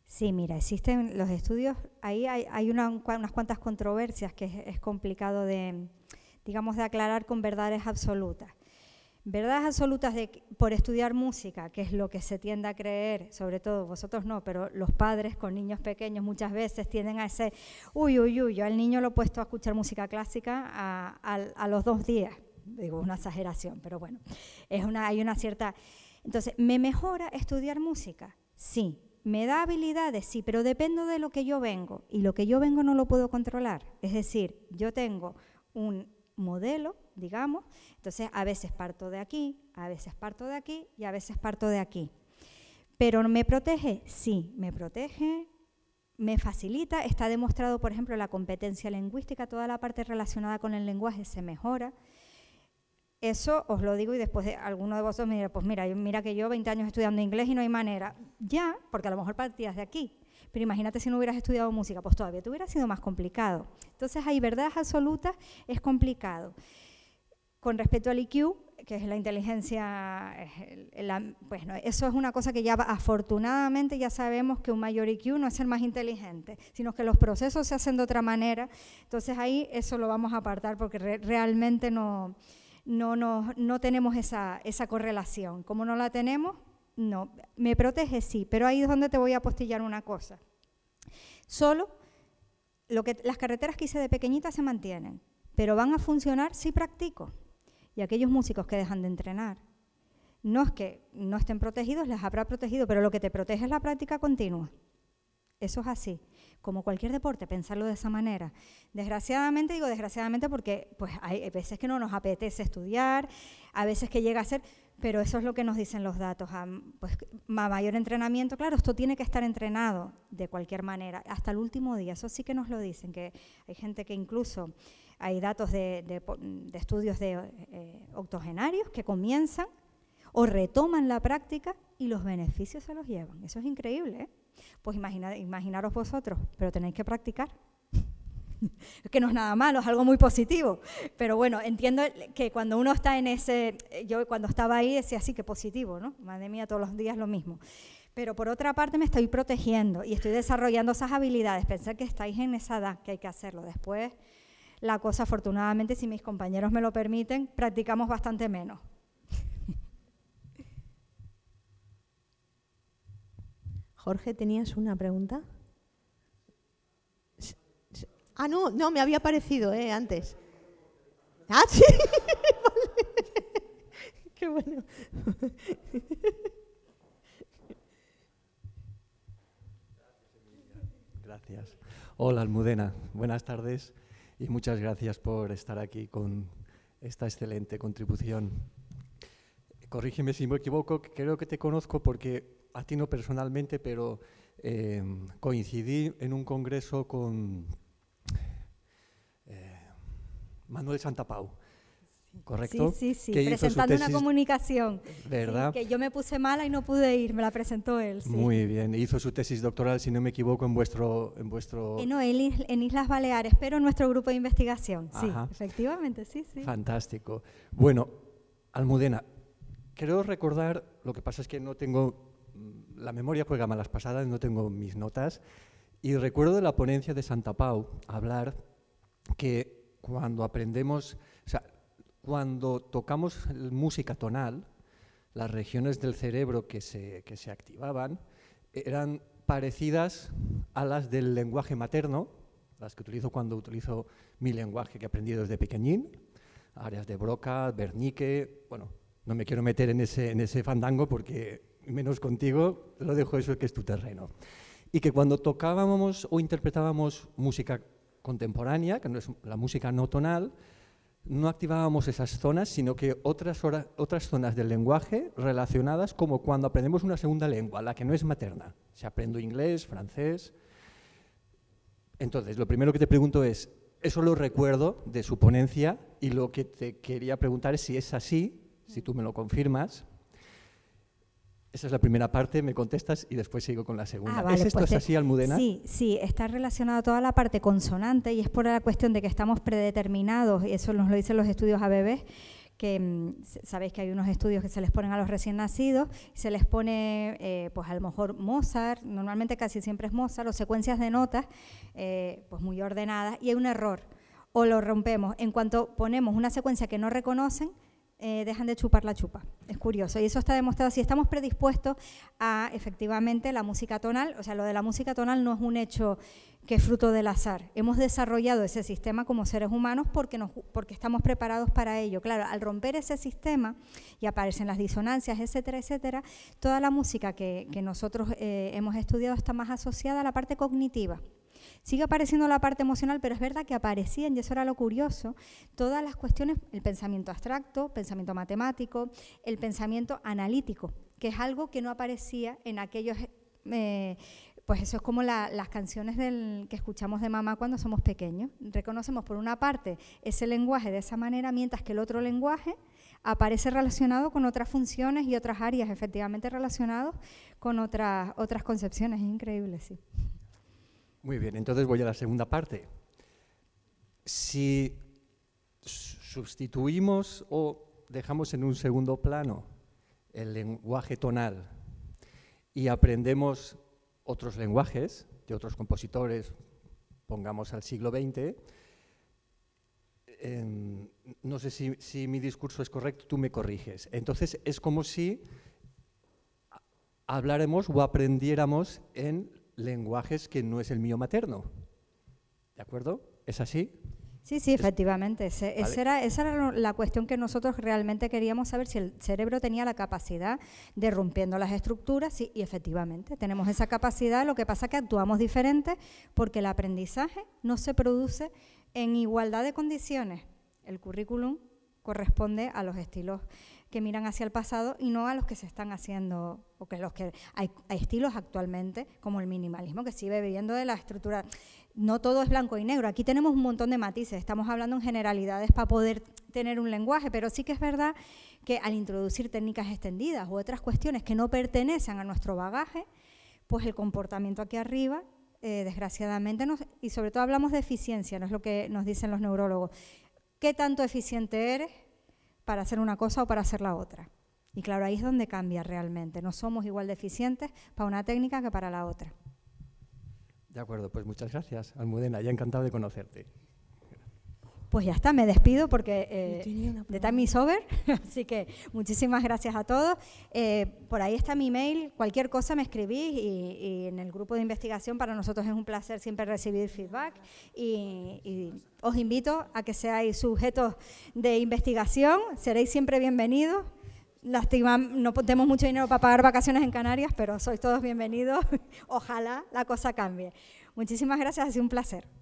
Sí, mira, existen los estudios, ahí hay, unas cuantas controversias que es, complicado de, digamos, de aclarar con verdades absolutas. Verdades absolutas de, por estudiar música, que es lo que se tiende a creer, sobre todo vosotros no, pero los padres con niños pequeños muchas veces tienden a decir, uy, uy, uy, yo al niño lo he puesto a escuchar música clásica a, los dos días. Digo, una exageración, pero bueno, es una, hay una cierta... Entonces, ¿me mejora estudiar música? Sí, me da habilidades, sí, pero dependo de lo que yo vengo y lo que yo vengo no lo puedo controlar. Es decir, yo tengo un modelo, digamos, entonces a veces parto de aquí, a veces parto de aquí y a veces parto de aquí. Pero me protege, sí, me protege, me facilita, está demostrado, por ejemplo, la competencia lingüística, toda la parte relacionada con el lenguaje se mejora. Eso os lo digo y después de, alguno de vosotros me dirá, pues mira, mira que yo 20 años estudiando inglés y no hay manera. Ya, porque a lo mejor partías de aquí. Pero imagínate si no hubieras estudiado música, pues todavía te hubiera sido más complicado. Entonces, hay verdades absolutas, es complicado. Con respecto al IQ, que es la inteligencia, pues eso es una cosa que ya afortunadamente ya sabemos que un mayor IQ no es ser más inteligente, sino que los procesos se hacen de otra manera. Entonces ahí eso lo vamos a apartar porque realmente no, no, no tenemos esa, esa correlación. Como no la tenemos, no. Me protege, sí, pero ahí es donde te voy a apostillar una cosa. Solo lo que, las carreteras que hice de pequeñita se mantienen, pero van a funcionar si practico. Y aquellos músicos que dejan de entrenar, no es que no estén protegidos, les habrá protegido, pero lo que te protege es la práctica continua. Eso es así como cualquier deporte, pensarlo de esa manera. Desgraciadamente, digo desgraciadamente porque pues, hay veces que no nos apetece estudiar, a veces que llega a ser, pero eso es lo que nos dicen los datos. pues, mayor entrenamiento, claro, esto tiene que estar entrenado de cualquier manera, hasta el último día, eso sí que nos lo dicen, que hay gente que incluso hay datos de, de, estudios de eh, octogenarios que comienzan o retoman la práctica y los beneficios se los llevan. Eso es increíble. ¿eh? Pues imaginaros vosotros, pero tenéis que practicar. Es que no es nada malo, es algo muy positivo. Pero bueno, entiendo que cuando uno está en ese, eh, yo cuando estaba ahí decía así que positivo, ¿no? Madre mía, todos los días lo mismo. Pero por otra parte me estoy protegiendo y estoy desarrollando esas habilidades. Pensar que estáis en esa edad, que hay que hacerlo después. La cosa, afortunadamente, si mis compañeros me lo permiten, practicamos bastante menos. Jorge, ¿tenías una pregunta? Ah, no, no, me había parecido eh, antes. Ah, sí. Qué bueno. Gracias. Hola, Almudena. Buenas tardes y muchas gracias por estar aquí con esta excelente contribución. Corrígeme si me equivoco, creo que te conozco porque a ti no personalmente, pero eh, coincidí en un congreso con eh, Manuel Santapau. ¿Correcto? Sí, sí, sí, presentando una comunicación. que yo me puse mala y no pude ir, me la presentó él. Muy bien, hizo su tesis doctoral, si no me equivoco, en vuestro... En vuestro... Eh, en Islas Baleares, pero en nuestro grupo de investigación, sí, efectivamente, sí, sí. Fantástico. Bueno, Almudena, creo recordar, lo que pasa es que no tengo Mm, la memoria juega malas pasadas, no tengo mis notas, y recuerdo de la ponencia de Santa Pau hablar que cuando aprendemos, o sea, cuando tocamos música tonal, las regiones del cerebro que se, activaban e, eran parecidas a las del lenguaje materno, las que utilizo cuando utilizo mi lenguaje que he aprendido desde pequeñín, áreas de Broca, Bernique, bueno, no me quiero meter en ese, en ese fandango porque menos contigo, lo dejo eso que es tu terreno. Y que cuando tocábamos o interpretábamos música contemporánea, que no es la música no tonal, no activábamos esas zonas, sino que otras, otras zonas del lenguaje relacionadas como cuando aprendemos una segunda lengua, la que no es materna. Si aprendo inglés, francés. Entonces, lo primero que te pregunto es, eso lo recuerdo de su ponencia y lo que te quería preguntar es si es así, si tú me lo confirmas, esa es la primera parte, me contestas y después sigo con la segunda. Ah, ¿Es esto pues es así, Almudena? Sí, sí, está relacionada toda la parte consonante y es por la cuestión de que estamos predeterminados, y eso nos lo dicen los estudios a bebés, que mm, sabéis que hay unos estudios que se les ponen a los recién nacidos, se les pone, eh, pues a lo mejor Mozart, normalmente casi siempre es Mozart, o secuencias de notas, eh, pues muy ordenadas, y hay un error, o lo rompemos. En cuanto ponemos una secuencia que no reconocen, eh, dejan de chupar la chupa. Es curioso. Y eso está demostrado. Si estamos predispuestos a, efectivamente, la música tonal, o sea, lo de la música tonal no es un hecho que es fruto del azar. Hemos desarrollado ese sistema como seres humanos porque, estamos preparados para ello. Claro, al romper ese sistema y aparecen las disonancias, etcétera, etcétera, toda la música que, nosotros eh, hemos estudiado está más asociada a la parte cognitiva Sigue apareciendo la parte emocional, pero es verdad que aparecían, y eso era lo curioso, todas las cuestiones, el pensamiento abstracto, pensamiento matemático, el pensamiento analítico, que es algo que no aparecía en aquellos... Eh, pues eso es como las canciones del, que escuchamos de mamá cuando somos pequeños. Reconocemos por una parte ese lenguaje de esa manera, mientras que el otro lenguaje aparece relacionado con otras funciones y otras áreas, efectivamente relacionados con otras, otras concepciones. Es increíble, sí. Muy bien, entonces voy a la segunda parte. Si sustituimos o dejamos en un segundo plano el lenguaje tonal y aprendemos otros lenguajes de otros compositores, pongamos al siglo XX, em, no sé si, si mi discurso es correcto, tú me corriges. Entonces es como si habláramos o aprendiéramos en lenguajes que no es el mío materno. ¿De acuerdo? ¿Es así? Sí, sí, efectivamente. esa, era, esa, era, la cuestión que nosotros realmente queríamos saber si el cerebro tenía la capacidad de rompiendo las estructuras sí, y efectivamente tenemos esa capacidad. Lo que pasa es que actuamos diferente porque el aprendizaje no se produce en igualdad de condiciones. El currículum corresponde a los estilos que miran hacia el pasado y no a los que se están haciendo, o que los que hay, estilos actualmente, como el minimalismo, que sigue viviendo de la estructura. No todo es blanco y negro, aquí tenemos un montón de matices, estamos hablando en generalidades para poder tener un lenguaje, pero sí que es verdad que al introducir técnicas extendidas u otras cuestiones que no pertenecen a nuestro bagaje, pues el comportamiento aquí arriba eh, desgraciadamente, nos, y sobre todo hablamos de eficiencia, no es lo que nos dicen los neurólogos. ¿Qué tanto eficiente eres? para hacer una cosa o para hacer la otra. Y claro, ahí es donde cambia realmente. No somos igual deficientes para una técnica que para la otra. De acuerdo, pues muchas gracias, Almudena. Ya encantado de conocerte pues ya está, me despido porque eh, the time is over. Así que muchísimas gracias a todos. Eh, por ahí está mi mail. Cualquier cosa me escribís y, en el grupo de investigación para nosotros es un placer siempre recibir feedback. Y, os invito a que seáis sujetos de investigación. Seréis siempre bienvenidos. Lástima, no tenemos mucho dinero para pagar vacaciones en Canarias, pero sois todos bienvenidos. Ojalá la cosa cambie. Muchísimas gracias, ha sido un placer.